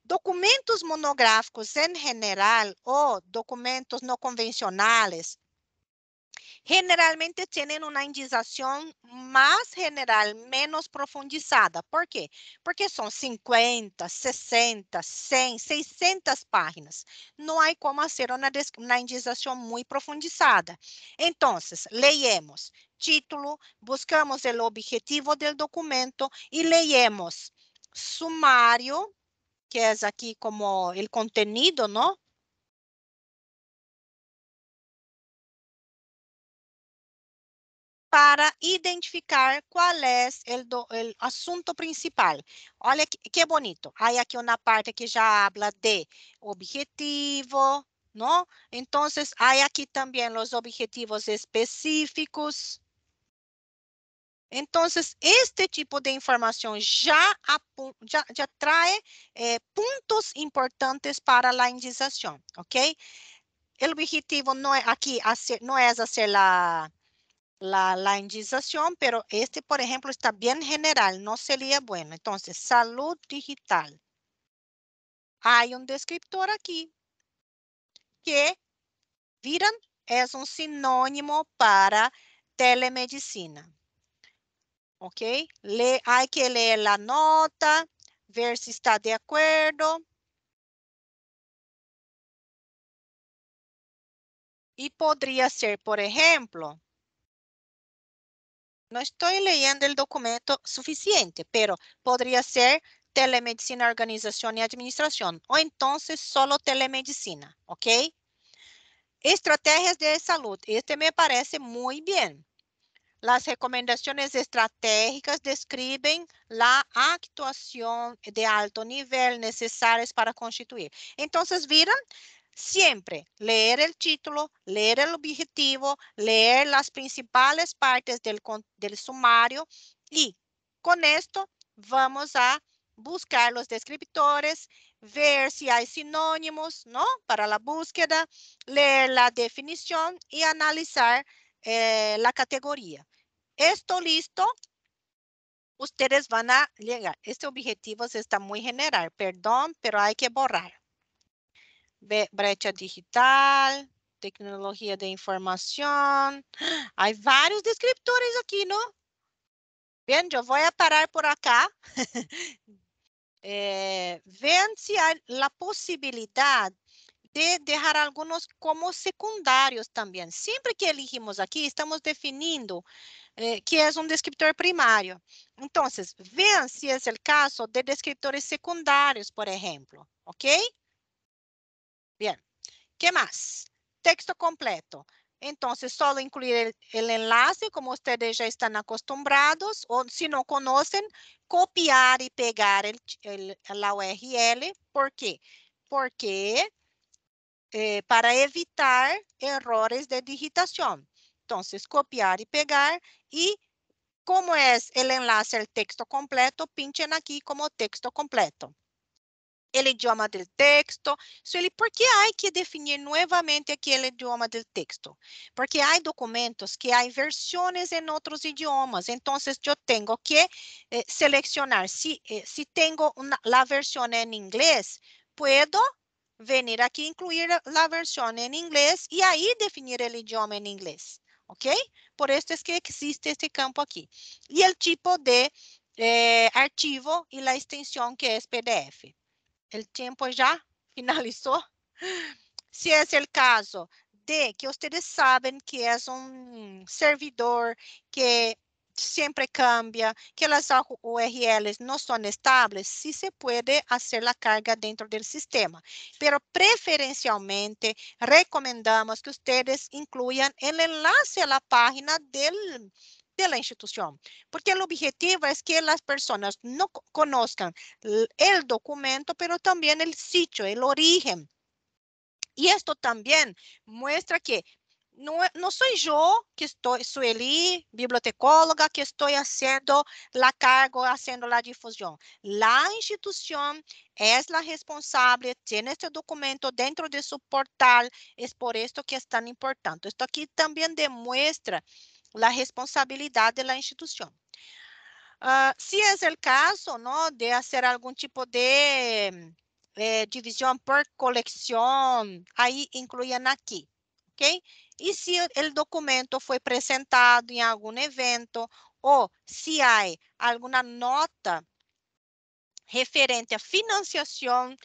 Documentos monográficos em geral ou documentos não convencionais Generalmente têm uma indización mais general, menos profundizada. ¿Por quê? Porque são 50, 60, 100, 600 páginas. Não há como fazer uma una muito profundizada. Então, leemos título, buscamos o objetivo do documento e leemos sumário, que é aqui como o contenido, não? para identificar qual é o assunto principal. Olha que, que bonito. Há aqui uma parte que já habla de objetivo, não? Então, há aqui também os objetivos específicos. Então, este tipo de informação já, já, já traz eh, pontos importantes para a indização, ok? O objetivo não é aqui, não é fazer a la, la, mas pero este, por ejemplo, está bien general, no sería bueno. Entonces, salud digital. Hay un descriptor aquí que, ¿vieron? Es un sinónimo para telemedicina. ¿Ok? Le, hay que leer la nota, ver si está de acuerdo. Y podría ser, por ejemplo, não estou lendo o documento suficiente, pero poderia ser telemedicina, organização e administração, ou então solo telemedicina, ¿ok? Estratégias de salud. Este me parece muito bem. As recomendações estratégicas describen a actuación de alto nível necessárias para constituir. Então, viram? Siempre leer el título, leer el objetivo, leer las principales partes del, sumario y con esto vamos a buscar los descriptores, ver si hay sinónimos, ¿no? Para la búsqueda, leer la definición y analizar eh, la categoría. Esto listo, ustedes van a llegar. Este objetivo está muy general, perdón, pero hay que borrar. brecha digital, tecnologia de informação. <gasps> Há vários descriptores aqui, não? Bem, eu vou parar por acá. se <laughs> eh, há a possibilidade de deixar alguns como secundários também. Sempre que elegimos aqui, estamos definindo eh, que é um descriptor primário. Então, vejam se é o caso de descriptores secundários, por exemplo, ok? Bien, ¿qué más? Texto completo. Entonces, solo incluir el, enlace, como ustedes ya están acostumbrados, o si no conocen, copiar y pegar la URL. ¿Por qué? Porque eh, para evitar errores de digitación. Entonces, copiar y pegar. Y como es el enlace el texto completo, pinchen aquí como texto completo el idioma del texto. ¿por qué hay que definir nuevamente el idioma del texto? Porque hay documentos que hay versiones en otros idiomas, entonces yo tengo que eh, seleccionar. Si, eh, tengo la versión en inglés, puedo venir aquí, incluir la versión en inglés y ahí definir el idioma en inglés. ¿Ok? Por esto es que existe este campo aquí. Y el tipo de eh, archivo y la extensión que es PDF. o tempo já finalizou. <laughs> Se é o caso de que vocês sabem que é um servidor que sempre cambia, que as URLs não são estáveis, se pode fazer a carga dentro do sistema. Mas preferencialmente recomendamos que vocês incluam o enlace a página do de la institución, porque el objetivo es que las personas no conozcan el documento, pero también el sitio, el origen. Y esto también muestra que no, no, soy yo que estoy, Sueli, bibliotecóloga, que estoy haciendo la cargo haciendo la difusión. La institución es la responsable, tiene este documento dentro de su portal, es por esto que es tan importante. Esto aquí también demuestra la responsabilidad de la institución. Uh, si es el caso, ¿no? De hacer algún tipo de eh, división por colección, ahí incluyen aquí, ¿ok? E se o documento foi apresentado em algum evento ou se há alguma nota referente à financiação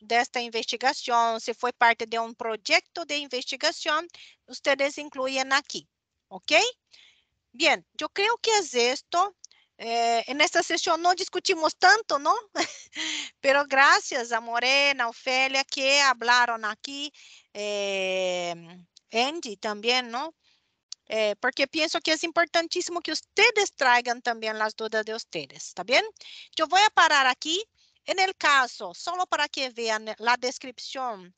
desta investigação, se foi parte de um projeto de investigação, vocês incluem aqui. ¿Ok? Bien, yo creo que es esto. Eh, en esta sesión no discutimos tanto, ¿no? <laughs> Pero gracias a Morena, Ofelia, que hablaron aquí, eh, Andy también, ¿no? Eh, porque pienso que es importantísimo que ustedes traigan también las dudas de ustedes, ¿está bien? Yo voy a parar aquí. En el caso, solo para que vean la descripción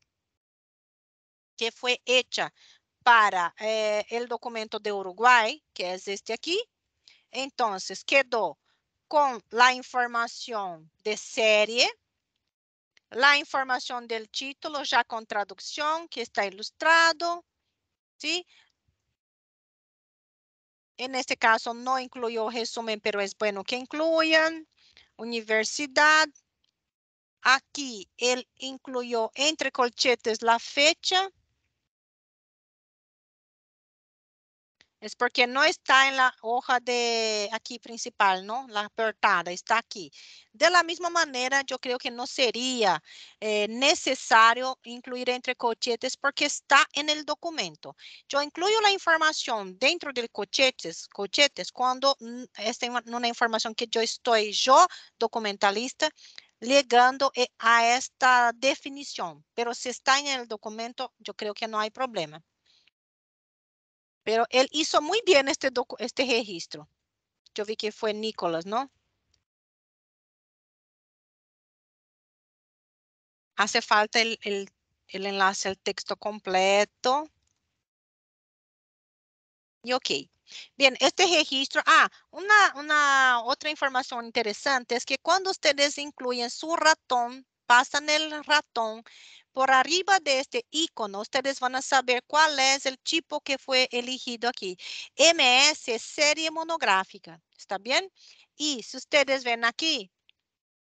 que fue hecha para eh, documento de Uruguai que es este aqui. Então, quedou com a informação de série, a informação del título já com tradução que está ilustrado, ¿sí? En este caso incluiu o resumen, mas é bom que incluam universidade. Aqui ele incluiu entre colchetes a fecha Es porque no está en la hoja de aquí principal, ¿no? La apertada está aquí. De la misma manera, yo creo que no sería eh, necesario incluir entre cochetes porque está en el documento. Yo incluyo la información dentro del cochetes, cuando esta es una información que yo estoy, yo, documentalista, llegando eh, a esta definición. Pero si está en el documento, yo creo que no hay problema. Pero él hizo muy bien este, este, registro. Yo vi que fue Nicolás, ¿no? Hace falta el, el, el enlace al texto completo. Y ok. Bien, este registro, ah, una, una, otra información interesante es que cuando ustedes incluyen su ratón, pasan el ratón por arriba de este icono, ustedes van a saber cuál es el tipo que fue elegido aquí. MS serie monográfica, ¿está bien? Y si ustedes ven aquí,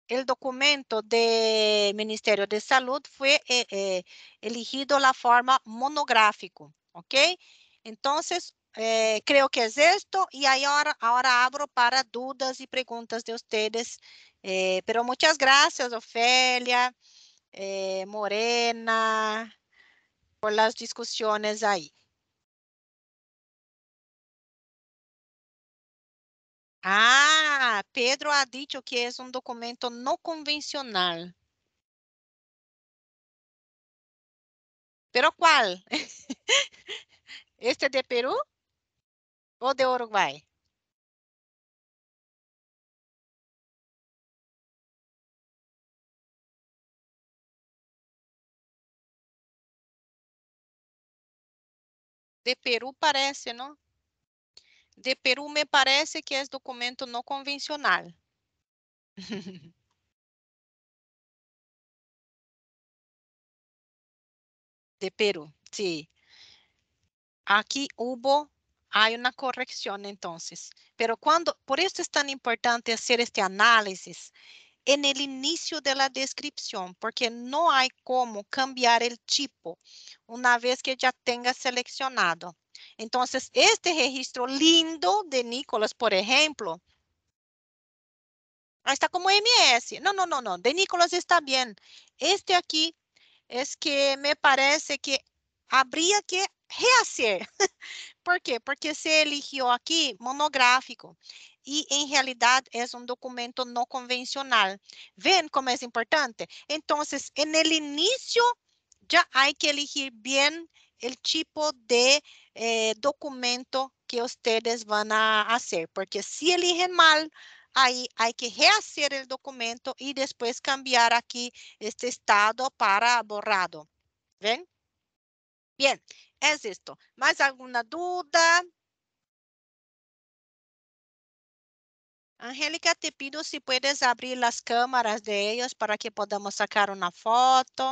el documento del Ministerio de Salud fue eh, eh, elegido la forma monográfico, ¿ok? Entonces, eh, creo que es esto y ahora, ahora abro para dudas y preguntas de ustedes. pero muchas gracias, Ofelia. eh, Morena, por las discusiones ahí. Ah, Pedro ha dicho que es un documento no convencional. ¿Pero cuál? <laughs> ¿Este de Perú o de Uruguay? De Peru parece, não? De Peru me parece que é documento não convencional. <laughs> de Peru, sim. Aqui hubo há uma correção, então. Mas quando, por isso é tão importante fazer este análise en el inicio de la descripción, porque no hay cómo cambiar el tipo una vez que ya tenga seleccionado. Entonces, este registro lindo de Nicolás, por ejemplo, está como MS. No, no, no, no, de Nicolás está bien. Este aquí es que me parece que habría que rehacer. <laughs> Por qué? Porque se eligió aquí monográfico y en realidad es un documento no convencional. ven cómo es importante? entonces en el inicio ya hay que elegir bien el tipo de eh, documento que ustedes van a hacer porque si eligen mal, ahí hay que rehacer el documento y después cambiar aquí este estado para borrado. ¿Ven? Bien, É isto. Mais alguma dúvida, Angélica, te pido se puedes abrir as cámaras de ellos para que podamos sacar uma foto.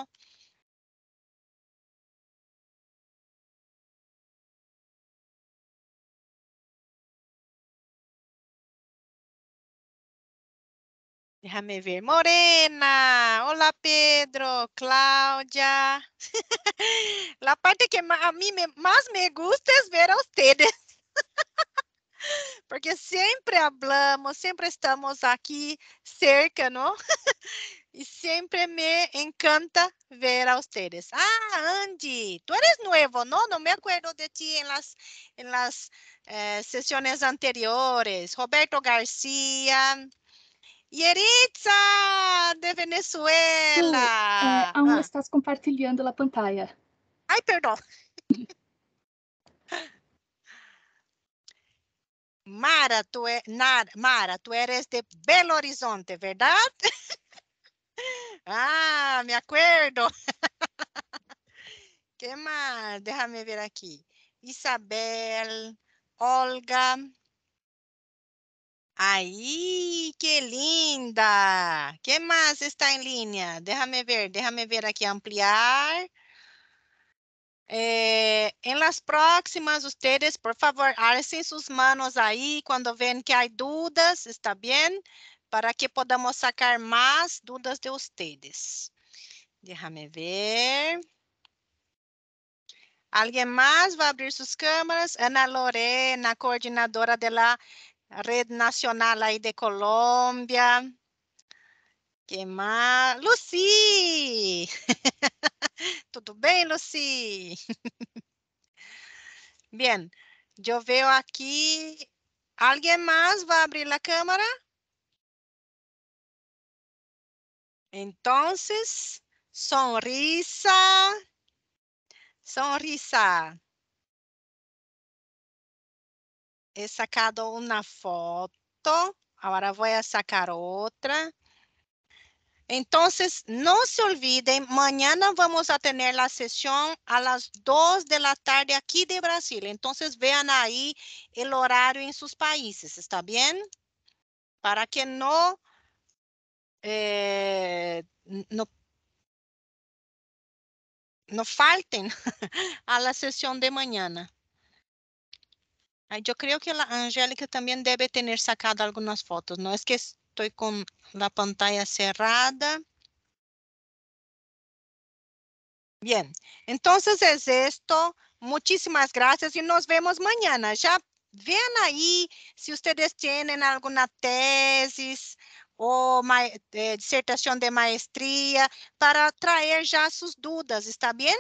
Déjame ver. Morena. Olá, Pedro. Claudia. <laughs> A parte que a mim mais me gusta é ver a <laughs> Porque sempre hablamos, sempre estamos aqui cerca, não? E <laughs> sempre me encanta ver a vocês. Ah, Andy, tu eres novo, não? Não me acuerdo de ti em las, em las eh, sessões anteriores. Roberto Garcia, Yeritza de Venezuela. aonde é, ah. estás compartilhando a pantalla. Ai, perdão. <laughs> Mara, tu é, Mara, tu eres de Belo Horizonte, verdade? <laughs> ah, me acuerdo. <laughs> que mais? Déjame ver aqui. Isabel, Olga, Aí, que linda! Que mais está em linha? Déjame ver, déjame ver aqui, ampliar. Eh, em las próximas, vocês, por favor, alcem suas manos aí quando veem que há dúvidas, está bem? Para que podamos sacar mais dúvidas de deixa Déjame ver. Alguém mais vai abrir suas câmeras? Ana Lorena, coordenadora da Red Nacional ahí de Colombia. ¿Qué más? Lucy. <laughs> ¿Todo bien, Lucy? <laughs> bien, yo veo aquí. ¿Alguien más va a abrir la cámara? Entonces, sonrisa, sonrisa he sacado una foto, ahora voy a sacar otra. Entonces, no se olviden, mañana vamos a tener la sesión a las 2 de la tarde aquí de Brasil. Entonces, vean ahí el horario en sus países, ¿está bien? Para que no, eh, no, no falten <laughs> a la sesión de mañana. Yo creo que la Angélica también debe tener sacado algunas fotos. No es que estoy con la pantalla cerrada. Bien, entonces es esto. Muchísimas gracias y nos vemos mañana. Ya vean ahí si ustedes tienen alguna tesis o eh, disertación de maestría para traer ya sus dudas, ¿está bien?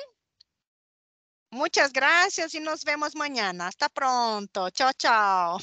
Muchas gracias y nos vemos mañana. Hasta pronto. Chao, chao.